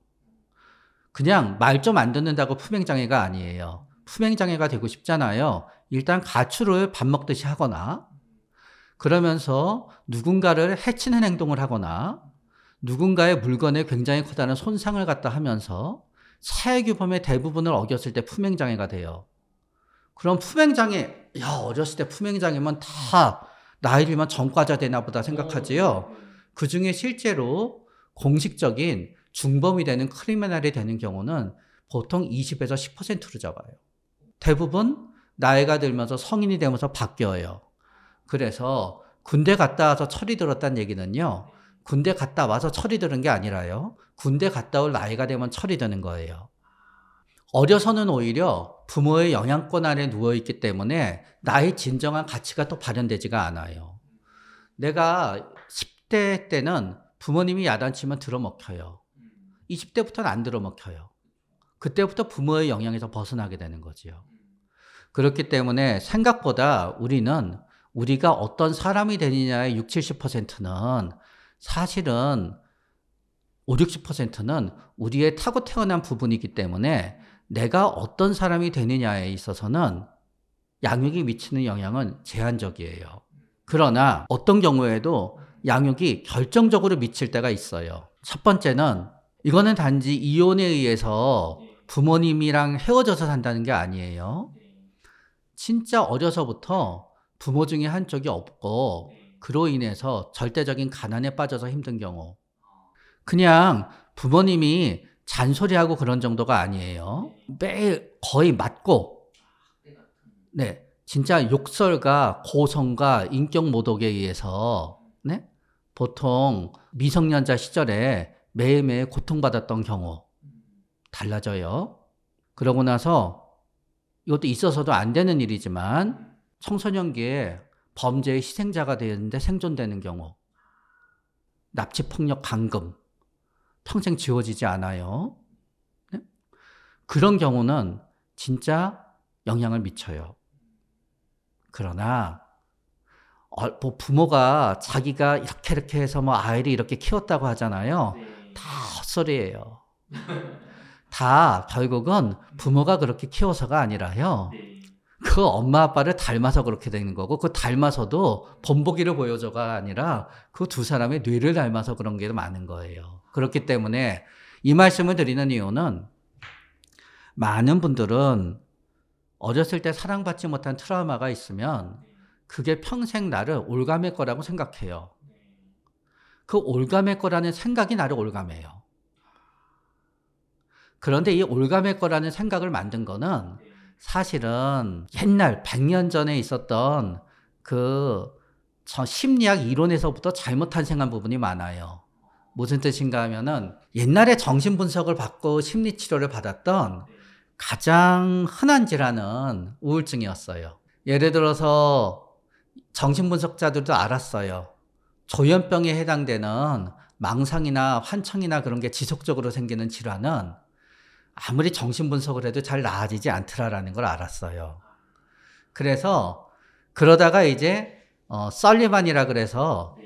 그냥 말 좀 안 듣는다고 품행장애가 아니에요. 품행장애가 되고 싶잖아요. 일단 가출을 밥 먹듯이 하거나, 그러면서 누군가를 해치는 행동을 하거나, 누군가의 물건에 굉장히 커다란 손상을 갖다 하면서 사회규범의 대부분을 어겼을 때 품행장애가 돼요. 그럼 품행장애, 야, 어렸을 때 품행장애면 다 나이 들면 전과자 되나 보다 생각하지요. 그 중에 실제로 공식적인 중범이 되는 크리미널이 되는 경우는 보통 20에서 10%로 잡아요. 대부분 나이가 들면서 성인이 되면서 바뀌어요. 그래서 군대 갔다 와서 철이 들었다는 얘기는요. 군대 갔다 와서 철이 드는 게 아니라요. 군대 갔다 올 나이가 되면 철이 드는 거예요. 어려서는 오히려 부모의 영향권 아래 누워있기 때문에 나의 진정한 가치가 또 발현되지가 않아요. 내가 10대 때는 부모님이 야단치면 들어먹혀요. 20대부터는 안 들어먹혀요. 그때부터 부모의 영향에서 벗어나게 되는 거지요. 그렇기 때문에 생각보다 우리는 우리가 어떤 사람이 되느냐의 60, 70%는 사실은 5, 0 60%는 우리의 타고 태어난 부분이기 때문에 내가 어떤 사람이 되느냐에 있어서는 양육이 미치는 영향은 제한적이에요. 그러나 어떤 경우에도 양육이 결정적으로 미칠 때가 있어요. 첫 번째는 이거는 단지 이혼에 의해서 부모님이랑 헤어져서 산다는 게 아니에요. 진짜 어려서부터 부모 중에 한쪽이 없고 그로 인해서 절대적인 가난에 빠져서 힘든 경우. 그냥 부모님이 잔소리하고 그런 정도가 아니에요. 매일 거의 맞고, 네. 진짜 욕설과 고성과 인격 모독에 의해서, 네? 보통 미성년자 시절에 매일매일 고통받았던 경우, 달라져요. 그러고 나서 이것도 있어서도 안 되는 일이지만 청소년기에 범죄의 희생자가 되는데 생존되는 경우, 납치 폭력 감금, 평생 지워지지 않아요. 네? 그런 경우는 진짜 영향을 미쳐요. 그러나 어, 뭐 부모가 자기가 이렇게 이렇게 해서 뭐 아이를 이렇게 키웠다고 하잖아요. 네. 다 헛소리예요. 다 결국은 부모가 그렇게 키워서가 아니라요. 네. 그 엄마 아빠를 닮아서 그렇게 되는 거고 그 닮아서도 본보기를 보여줘가 아니라 그 두 사람의 뇌를 닮아서 그런 게 많은 거예요. 그렇기 때문에 이 말씀을 드리는 이유는 많은 분들은 어렸을 때 사랑받지 못한 트라우마가 있으면 그게 평생 나를 올감할 거라고 생각해요. 그 올감할 거라는 생각이 나를 올감해요. 그런데 이 올감할 거라는 생각을 만든 거는 사실은 옛날 100년 전에 있었던 그 심리학 이론에서부터 잘못한 생각 부분이 많아요. 무슨 뜻인가 하면은 옛날에 정신분석을 받고 심리치료를 받았던 가장 흔한 질환은 우울증이었어요. 예를 들어서 정신분석자들도 알았어요. 조현병에 해당되는 망상이나 환청이나 그런 게 지속적으로 생기는 질환은 아무리 정신 분석을 해도 잘 나아지지 않더라라는 걸 알았어요. 그래서 그러다가 이제 어, 썰리반이라 그래서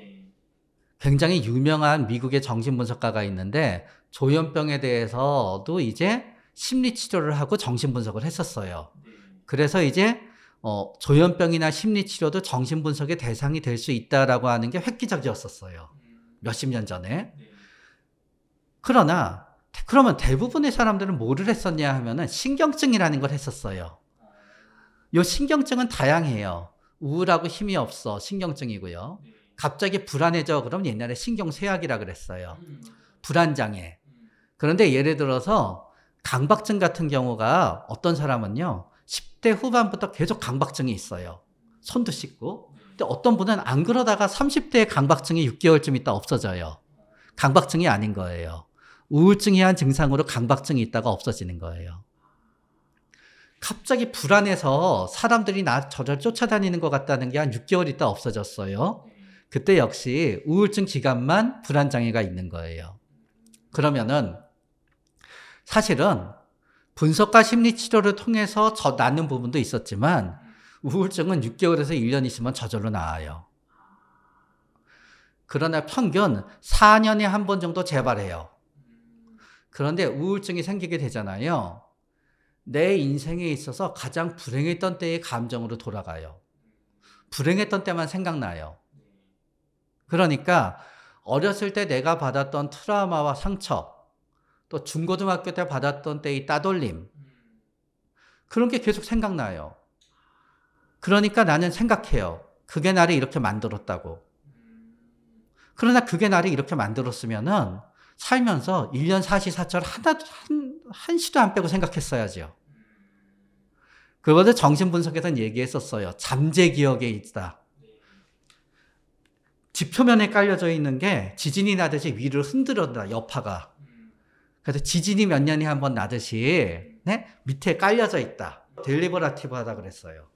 굉장히 유명한 미국의 정신 분석가가 있는데 조현병에 대해서도 이제 심리 치료를 하고 정신 분석을 했었어요. 그래서 이제 어, 조현병이나 심리 치료도 정신 분석의 대상이 될 수 있다라고 하는 게 획기적이었었어요. 몇십 년 전에. 그러나 그러면 대부분의 사람들은 뭐를 했었냐 하면은 신경증이라는 걸 했었어요. 요 신경증은 다양해요. 우울하고 힘이 없어 신경증이고요. 갑자기 불안해져 그럼 옛날에 신경쇠약이라 그랬어요. 불안장애. 그런데 예를 들어서 강박증 같은 경우가 어떤 사람은요. 10대 후반부터 계속 강박증이 있어요. 손도 씻고. 근데 어떤 분은 안 그러다가 30대의 강박증이 6개월쯤 있다 없어져요. 강박증이 아닌 거예요. 우울증의 한 증상으로 강박증이 있다가 없어지는 거예요. 갑자기 불안해서 사람들이 나 저절 쫓아다니는 것 같다는 게 한 6개월 있다 없어졌어요. 그때 역시 우울증 기간만 불안 장애가 있는 거예요. 그러면은 사실은 분석과 심리 치료를 통해서 저 낫는 부분도 있었지만 우울증은 6개월에서 1년 있으면 저절로 나아요. 그러나 평균 4년에 한 번 정도 재발해요. 그런데 우울증이 생기게 되잖아요. 내 인생에 있어서 가장 불행했던 때의 감정으로 돌아가요. 불행했던 때만 생각나요. 그러니까 어렸을 때 내가 받았던 트라우마와 상처, 또 중고등학교 때 받았던 때의 따돌림, 그런 게 계속 생각나요. 그러니까 나는 생각해요. 그게 나를 이렇게 만들었다고. 그러나 그게 나를 이렇게 만들었으면은 살면서 1년 44절 하나, 한, 한 시도 안 빼고 생각했어야죠 그것을 정신분석에선 얘기했었어요. 잠재 기억에 있다. 지표면에 깔려져 있는 게 지진이 나듯이 위를 흔들어다 여파가. 그래서 지진이 몇 년에 한번 나듯이 네? 밑에 깔려져 있다. 델리버라티브하다 그랬어요.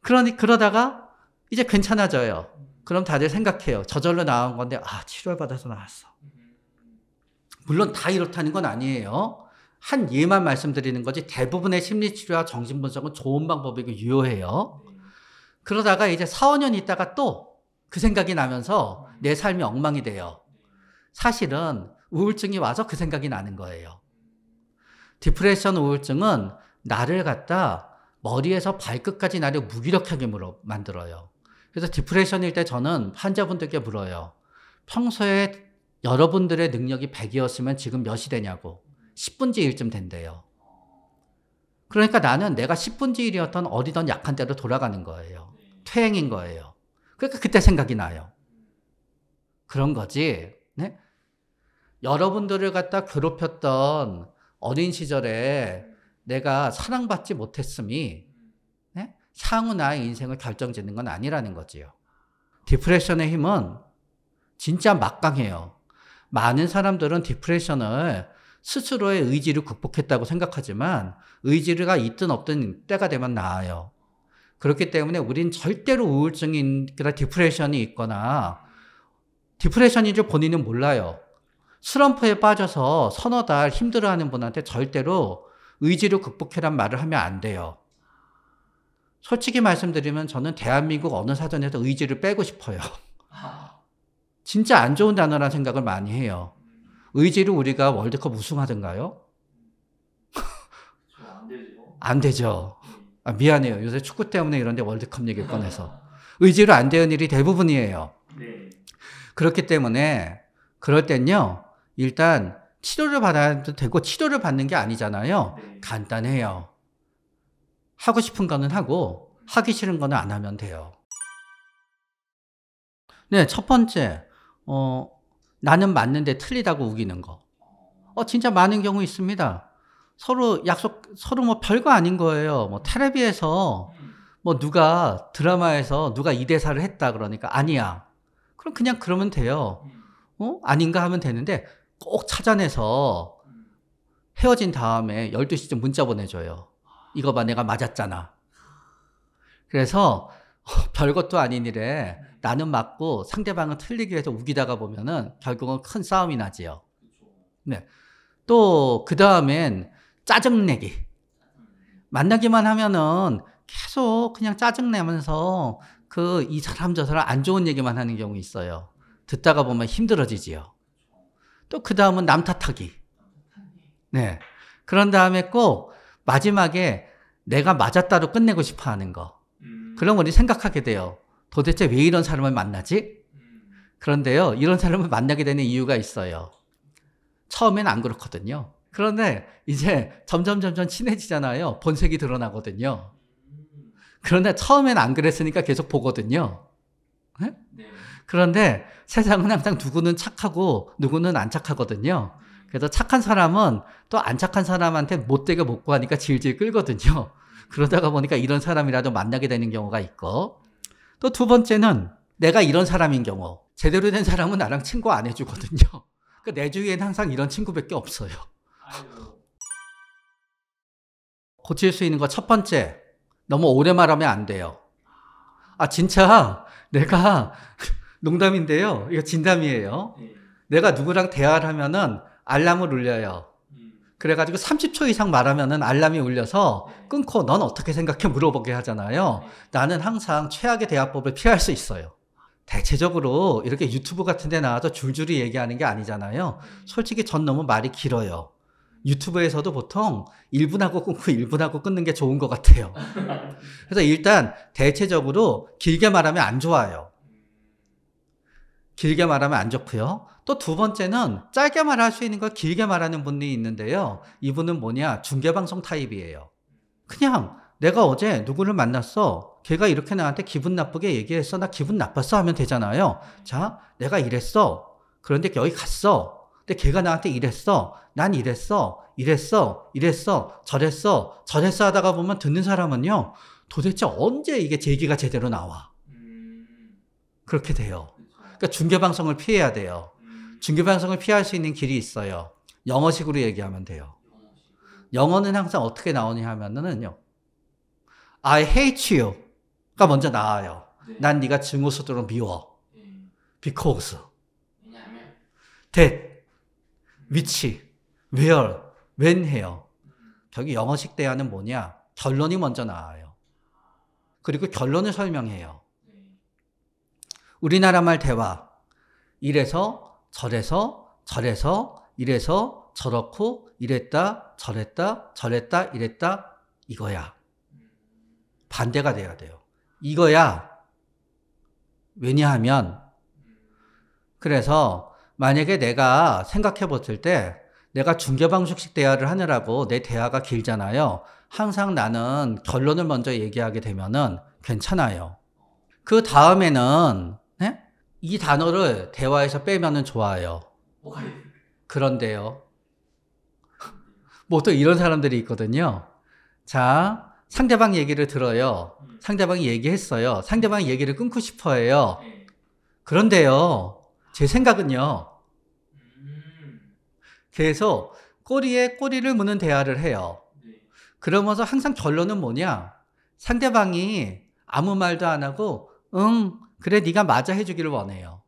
그러니 그러다가 이제 괜찮아져요. 그럼 다들 생각해요. 저절로 나온 건데 아 치료받아서 를 나왔어. 물론 다 이렇다는 건 아니에요. 한 예만 말씀드리는 거지 대부분의 심리치료와 정신분석은 좋은 방법이고 유효해요. 그러다가 이제 4, 5년 있다가 또 그 생각이 나면서 내 삶이 엉망이 돼요. 사실은 우울증이 와서 그 생각이 나는 거예요. 디프레션 우울증은 나를 갖다 머리에서 발끝까지 나를 무기력하게 물어, 만들어요. 그래서 디프레션일 때 저는 환자분들께 물어요. 평소에 여러분들의 능력이 100이었으면 지금 몇이 되냐고. 10분지 1쯤 된대요. 그러니까 나는 내가 10분지 1이었던 어디던 약한 대로 돌아가는 거예요. 퇴행인 거예요. 그러니까 그때 생각이 나요. 그런 거지. 네? 여러분들을 갖다 괴롭혔던 어린 시절에 내가 사랑받지 못했음이 네? 향후 나의 인생을 결정짓는 건 아니라는 거지요. 디프레션의 힘은 진짜 막강해요. 많은 사람들은 디프레션을 스스로의 의지를 극복했다고 생각하지만 의지가 있든 없든 때가 되면 나아요. 그렇기 때문에 우린 절대로 우울증이 있거나 디프레션이 있거나 디프레션인 줄 본인은 몰라요. 슬럼프에 빠져서 서너 달 힘들어하는 분한테 절대로 의지를 극복해란 말을 하면 안 돼요. 솔직히 말씀드리면 저는 대한민국 어느 사전에서 의지를 빼고 싶어요. 아. 진짜 안 좋은 단어라는 생각을 많이 해요. 의지를 우리가 월드컵 우승하든가요? 안 되죠. 음. 아, 미안해요. 요새 축구 때문에 이런데 월드컵 얘기 꺼내서. 의지로 안 되는 일이 대부분이에요. 네. 그렇기 때문에 그럴 땐요, 일단 치료를 받아도 되고 치료를 받는 게 아니잖아요. 네. 간단해요. 하고 싶은 거는 하고, 하기 싫은 거는 안 하면 돼요. 네, 첫 번째. 어, 나는 맞는데 틀리다고 우기는 거. 어, 진짜 많은 경우 있습니다. 서로 약속, 서로 뭐 별거 아닌 거예요. 뭐 테레비에서 뭐 누가 드라마에서 누가 이 대사를 했다 그러니까 아니야. 그럼 그냥 그러면 돼요. 어? 아닌가 하면 되는데 꼭 찾아내서 헤어진 다음에 12시쯤 문자 보내줘요. 이거 봐, 내가 맞았잖아. 그래서 별것도 아닌 일에 나는 맞고 상대방은 틀리게 해서 우기다가 보면은 결국은 큰 싸움이 나지요. 네. 또, 그 다음엔 짜증내기. 만나기만 하면은 계속 그냥 짜증내면서 그 이 사람 저 사람 안 좋은 얘기만 하는 경우 있어요. 듣다가 보면 힘들어지지요. 또그 다음은 남 탓하기. 네. 그런 다음에 꼭 마지막에 내가 맞았다로 끝내고 싶어 하는 거. 그런 걸 생각하게 돼요. 도대체 왜 이런 사람을 만나지? 음. 그런데요, 이런 사람을 만나게 되는 이유가 있어요. 처음엔 안 그렇거든요. 그런데 이제 점점 점점 친해지잖아요. 본색이 드러나거든요. 그런데 처음엔 안 그랬으니까 계속 보거든요. 네? 네. 그런데 세상은 항상 누구는 착하고 누구는 안 착하거든요. 그래서 착한 사람은 또 안 착한 사람한테 못되게 못 구하니까 질질 끌거든요. 그러다가 보니까 이런 사람이라도 만나게 되는 경우가 있고, 또두 번째는 내가 이런 사람인 경우 제대로 된 사람은 나랑 친구 안 해주거든요. 그러니까 내 주위엔 항상 이런 친구밖에 없어요. 고 고칠 수 있는 거 첫 번째 너무 오래 말하면 안 돼요. 아 진짜 내가 농담인데요. 이거 진담이에요. 네. 내가 누구랑 대화를 하면은 알람을 울려요. 그래가지고 30초 이상 말하면은 알람이 울려서 네. 끊고 넌 어떻게 생각해 물어보게 하잖아요. 네. 나는 항상 최악의 대화법을 피할 수 있어요. 대체적으로 이렇게 유튜브 같은 데 나와서 줄줄이 얘기하는 게 아니잖아요. 네. 솔직히 전 너무 말이 길어요. 유튜브에서도 보통 1분하고 끊고 1분하고 끊는 게 좋은 것 같아요. 그래서 일단 대체적으로 길게 말하면 안 좋아요. 길게 말하면 안 좋고요. 또두 번째는 짧게 말할 수 있는 걸 길게 말하는 분이 있는데요. 이분은 뭐냐? 중계방송 타입이에요. 그냥 내가 어제 누구를 만났어. 걔가 이렇게 나한테 기분 나쁘게 얘기했어. 나 기분 나빴어. 하면 되잖아요. 자, 내가 이랬어. 그런데 여기 갔어. 근데 걔가 나한테 이랬어. 난 이랬어. 이랬어. 이랬어. 저랬어. 저랬어 하다가 보면 듣는 사람은요. 도대체 언제 이게 제기가 제대로 나와? 음. 그렇게 돼요. 그렇죠. 그러니까 중계방송을 피해야 돼요. 중교 반성을 피할 수 있는 길이 있어요. 영어식으로 얘기하면 돼요. 영어는 항상 어떻게 나오냐 하면은요. I hate you가 먼저 나와요. 네. 난 네가 증오스러워 미워. 네. Because. That. Which. Where. When 해요. 저기 영어식 대화는 뭐냐? 결론이 먼저 나와요. 그리고 결론을 설명해요. 네. 우리나라 말 대화. 이래서 절래서절에서 이래서 저렇고 이랬다 저랬다 저랬다 이랬다 이거야. 반대가 돼야 돼요. 이거야. 왜냐하면 그래서 만약에 내가 생각해 봤을 때 내가 중계 방식식 대화를 하느라고 내 대화가 길잖아요. 항상 나는 결론을 먼저 얘기하게 되면은 괜찮아요. 그 다음에는 이 단어를 대화에서 빼면은 좋아요. 그런데요. 보통 이런 사람들이 있거든요. 자, 상대방 얘기를 들어요. 상대방이 얘기했어요. 상대방이 얘기를 끊고 싶어 해요. 그런데요. 제 생각은요. 계속 꼬리에 꼬리를 무는 대화를 해요. 그러면서 항상 결론은 뭐냐? 상대방이 아무 말도 안 하고, 응, 그래 네가 맞아 해주기를 원해요.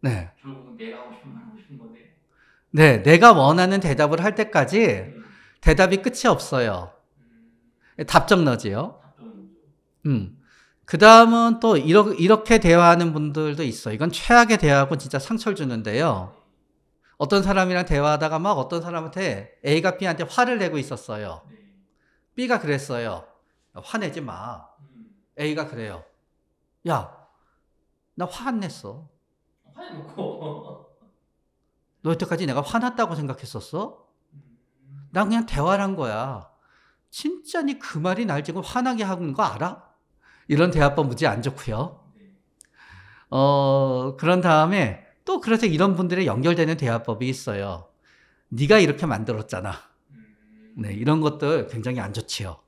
네. 결국 내가 하고 싶은 말 하고 싶은 건데. 네, 내가 원하는 대답을 할 때까지 음. 대답이 끝이 없어요. 음. 답정너지요. 음. 그 다음은 또 이러, 이렇게 대화하는 분들도 있어. 이건 최악의 대화고 진짜 상처를 주는데요. 어떤 사람이랑 대화하다가 막 어떤 사람한테 A가 B한테 화를 내고 있었어요. 네. B가 그랬어요. 화내지 마. 음. A가 그래요. 야, 나화안 냈어. 화내놓고. 너 여태까지 내가 화났다고 생각했었어? 난 그냥 대화를 한 거야. 진짜 니그 말이 날 지금 화나게 하는 거 알아? 이런 대화법 무지 안 좋고요. 어, 그런 다음에 또 그래서 이런 분들의 연결되는 대화법이 있어요. 네가 이렇게 만들었잖아. 네, 이런 것들 굉장히 안 좋지요.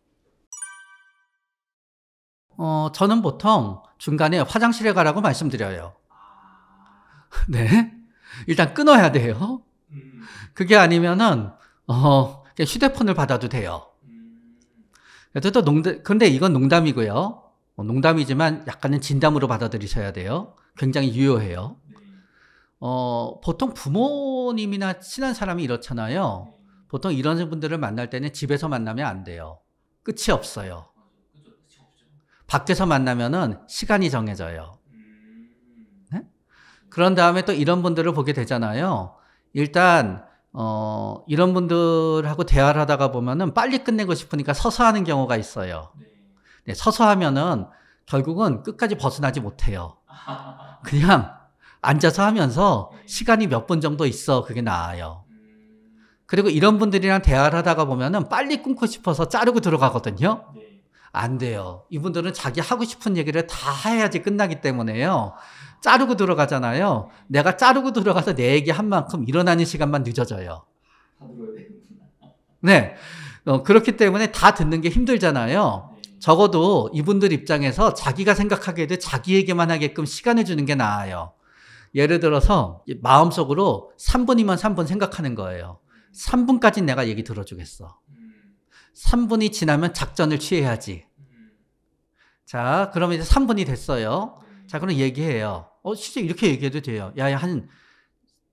어, 저는 보통 중간에 화장실에 가라고 말씀드려요. 네. 일단 끊어야 돼요. 그게 아니면은, 어, 휴대폰을 받아도 돼요. 그래서 또 농담, 근데 이건 농담이고요. 어, 농담이지만 약간은 진담으로 받아들이셔야 돼요. 굉장히 유효해요. 어, 보통 부모님이나 친한 사람이 이렇잖아요. 보통 이런 분들을 만날 때는 집에서 만나면 안 돼요. 끝이 없어요. 밖에서 만나면은 시간이 정해져요. 네? 그런 다음에 또 이런 분들을 보게 되잖아요. 일단 어, 이런 분들하고 대화를 하다가 보면은 빨리 끝내고 싶으니까 서서 하는 경우가 있어요. 네, 서서 하면은 결국은 끝까지 벗어나지 못해요. 그냥 앉아서 하면서 시간이 몇 분 정도 있어 그게 나아요. 그리고 이런 분들이랑 대화를 하다가 보면은 빨리 끊고 싶어서 자르고 들어가거든요. 네. 안 돼요. 이분들은 자기 하고 싶은 얘기를 다 해야지 끝나기 때문에요. 자르고 들어가잖아요. 내가 자르고 들어가서 내 얘기 한 만큼 일어나는 시간만 늦어져요. 네. 어, 그렇기 때문에 다 듣는 게 힘들잖아요. 적어도 이분들 입장에서 자기가 생각하기에도 자기에게만 하게끔 시간을 주는 게 나아요. 예를 들어서 마음속으로 3분이면 3분 생각하는 거예요. 3분까지 내가 얘기 들어주겠어. 3분이 지나면 작전을 취해야지. 자, 그러면 이제 3분이 됐어요. 자, 그럼 얘기해요. 어, 실제 이렇게 얘기해도 돼요. 야, 야, 한,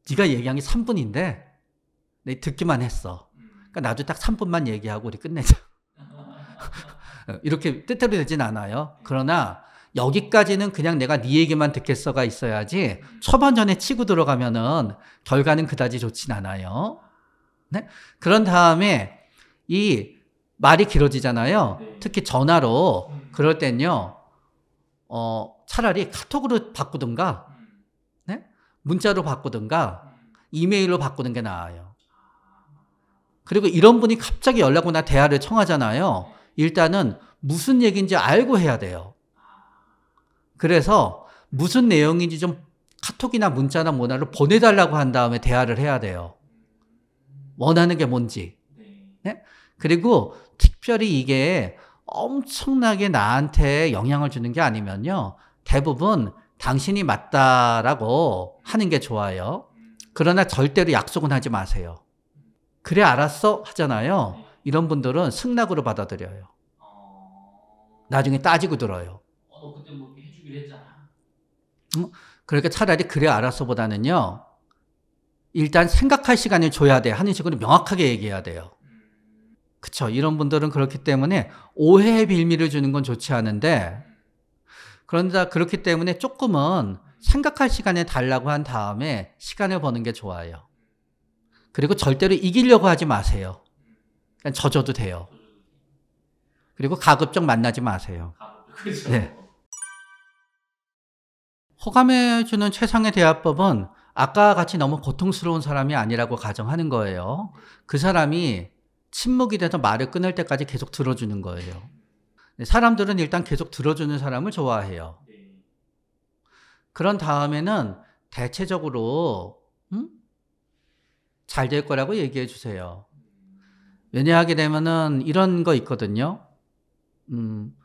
네가 얘기한 게 3분인데, 내 듣기만 했어. 그러니까 나도 딱 3분만 얘기하고 우리 끝내자. 이렇게 뜻대로 되진 않아요. 그러나, 여기까지는 그냥 내가 네 얘기만 듣겠어가 있어야지, 초반전에 치고 들어가면은 결과는 그다지 좋진 않아요. 네? 그런 다음에, 이 말이 길어지잖아요. 네. 특히 전화로 음. 그럴 땐요. 어, 차라리 카톡으로 바꾸든가 네? 문자로 바꾸든가 음. 이메일로 바꾸는 게 나아요. 그리고 이런 분이 갑자기 연락 오나 대화를 청하잖아요. 네. 일단은 무슨 얘기인지 알고 해야 돼요. 그래서 무슨 내용인지 좀 카톡이나 문자나 뭐나로 보내달라고 한 다음에 대화를 해야 돼요. 음. 원하는 게 뭔지. 네? 네? 그리고 특별히 이게 엄청나게 나한테 영향을 주는 게 아니면요. 대부분 당신이 맞다라고 하는 게 좋아요. 그러나 절대로 약속은 하지 마세요. 그래, 알았어? 하잖아요. 이런 분들은 승낙으로 받아들여요. 나중에 따지고 들어요. 어, 그렇게 뭐 그러니까 차라리 그래, 알았어 보다는요. 일단 생각할 시간을 줘야 돼. 하는 식으로 명확하게 얘기해야 돼요. 그쵸. 이런 분들은 그렇기 때문에 오해의 빌미를 주는 건 좋지 않은데, 그런다 그렇기 때문에 조금은 생각할 시간에 달라고 한 다음에 시간을 버는 게 좋아요. 그리고 절대로 이기려고 하지 마세요. 그냥 져줘도 돼요. 그리고 가급적 만나지 마세요. 네. 호감해주는 최상의 대화법은 아까 같이 너무 고통스러운 사람이 아니라고 가정하는 거예요. 그 사람이 침묵이 돼서 말을 끊을 때까지 계속 들어주는 거예요. 사람들은 일단 계속 들어주는 사람을 좋아해요. 그런 다음에는 대체적으로 음? 잘될 거라고 얘기해 주세요. 왜냐하게 되면은 이런 거 있거든요. 음,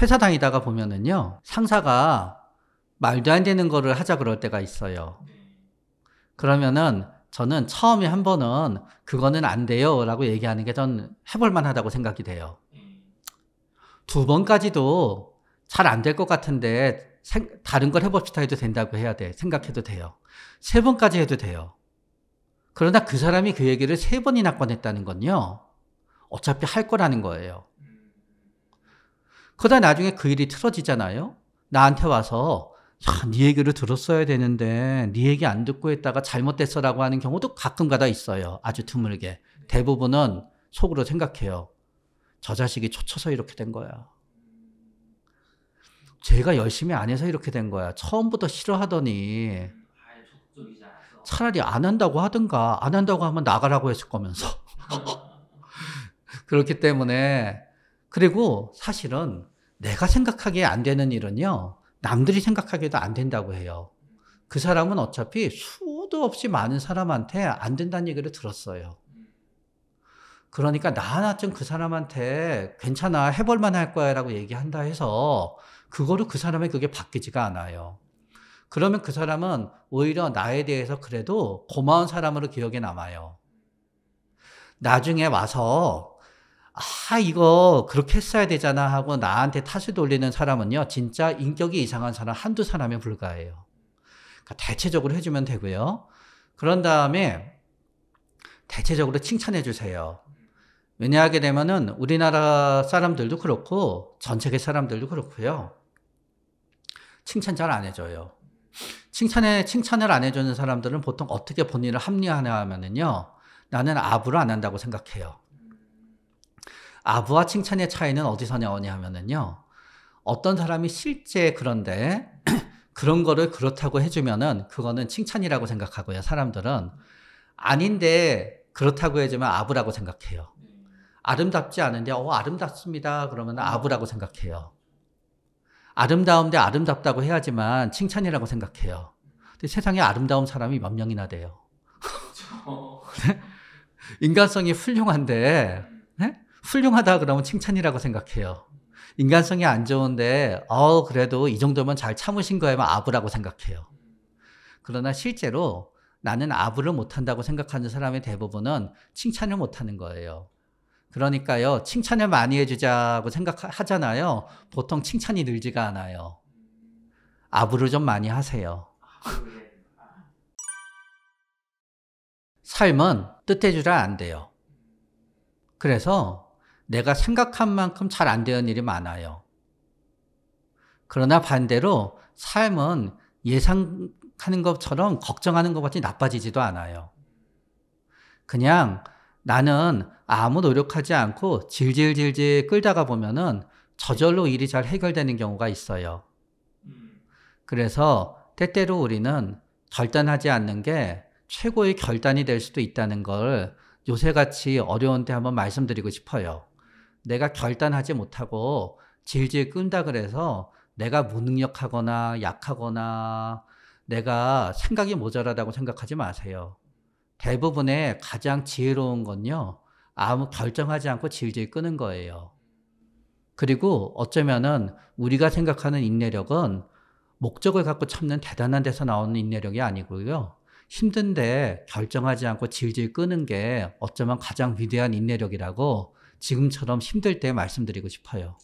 회사 다니다가 보면은요, 상사가 말도 안 되는 거를 하자 그럴 때가 있어요. 그러면은 저는 처음에 한 번은 그거는 안 돼요 라고 얘기하는 게 전 해볼 만하다고 생각이 돼요. 두 번까지도 잘 안 될 것 같은데 다른 걸 해봅시다 해도 된다고 해야 돼. 생각해도 돼요. 세 번까지 해도 돼요. 그러나 그 사람이 그 얘기를 세 번이나 꺼냈다는 건요. 어차피 할 거라는 거예요. 그러다 나중에 그 일이 틀어지잖아요. 나한테 와서 야, 네 얘기를 들었어야 되는데 네 얘기 안 듣고 했다가 잘못됐어라고 하는 경우도 가끔가다 있어요. 아주 드물게. 네. 대부분은 속으로 생각해요. 저 자식이 초쳐서 이렇게 된 거야. 제가 열심히 안 해서 이렇게 된 거야. 처음부터 싫어하더니 차라리 안 한다고 하든가 안 한다고 하면 나가라고 했을 거면서. 그렇기 때문에 그리고 사실은 내가 생각하기에 안 되는 일은요. 남들이 생각하기에도 안 된다고 해요. 그 사람은 어차피 수도 없이 많은 사람한테 안 된다는 얘기를 들었어요. 그러니까 나 하나쯤 그 사람한테 괜찮아 해볼만 할 거야 라고 얘기한다 해서 그거를 그 사람의 그게 바뀌지가 않아요. 그러면 그 사람은 오히려 나에 대해서 그래도 고마운 사람으로 기억에 남아요. 나중에 와서 아, 이거 그렇게 했어야 되잖아 하고 나한테 탓을 돌리는 사람은요, 진짜 인격이 이상한 사람 한두 사람에 불과해요. 그러니까 대체적으로 해주면 되고요. 그런 다음에 대체적으로 칭찬해 주세요. 왜냐하게 되면은 우리나라 사람들도 그렇고 전 세계 사람들도 그렇고요. 칭찬 잘 안 해줘요. 칭찬에 칭찬을 안 해주는 사람들은 보통 어떻게 본인을 합리화하냐면은요, 하 나는 아부를 안 한다고 생각해요. 아부와 칭찬의 차이는 어디서 나오냐 하면은요. 어떤 사람이 실제 그런데 그런 거를 그렇다고 해주면은 그거는 칭찬이라고 생각하고요. 사람들은 아닌데 그렇다고 해주면 아부라고 생각해요. 아름답지 않은데 어 아름답습니다. 그러면 아부라고 생각해요. 아름다운데 아름답다고 해야지만 칭찬이라고 생각해요. 근데 세상에 아름다운 사람이 몇 명이나 돼요. 그렇죠. 네? 인간성이 훌륭한데 훌륭하다 그러면 칭찬이라고 생각해요. 인간성이 안 좋은데 어 그래도 이 정도면 잘 참으신 거에만 아부라고 생각해요. 그러나 실제로 나는 아부를 못한다고 생각하는 사람의 대부분은 칭찬을 못하는 거예요. 그러니까요 칭찬을 많이 해주자고 생각하잖아요. 보통 칭찬이 늘지가 않아요. 아부를 좀 많이 하세요. 삶은 뜻해주라 안 돼요. 그래서 내가 생각한 만큼 잘 안 되는 일이 많아요. 그러나 반대로 삶은 예상하는 것처럼 걱정하는 것같이 나빠지지도 않아요. 그냥 나는 아무 노력하지 않고 질질질질 끌다가 보면은 저절로 일이 잘 해결되는 경우가 있어요. 그래서 때때로 우리는 결단하지 않는 게 최고의 결단이 될 수도 있다는 걸 요새같이 어려운 때 한번 말씀드리고 싶어요. 내가 결단하지 못하고 질질 끈다 그래서 내가 무능력하거나 약하거나 내가 생각이 모자라다고 생각하지 마세요. 대부분의 가장 지혜로운 건요, 아무 결정하지 않고 질질 끄는 거예요. 그리고 어쩌면은 우리가 생각하는 인내력은 목적을 갖고 참는 대단한 데서 나오는 인내력이 아니고요. 힘든데 결정하지 않고 질질 끄는 게 어쩌면 가장 위대한 인내력이라고 지금처럼 힘들 때 말씀드리고 싶어요.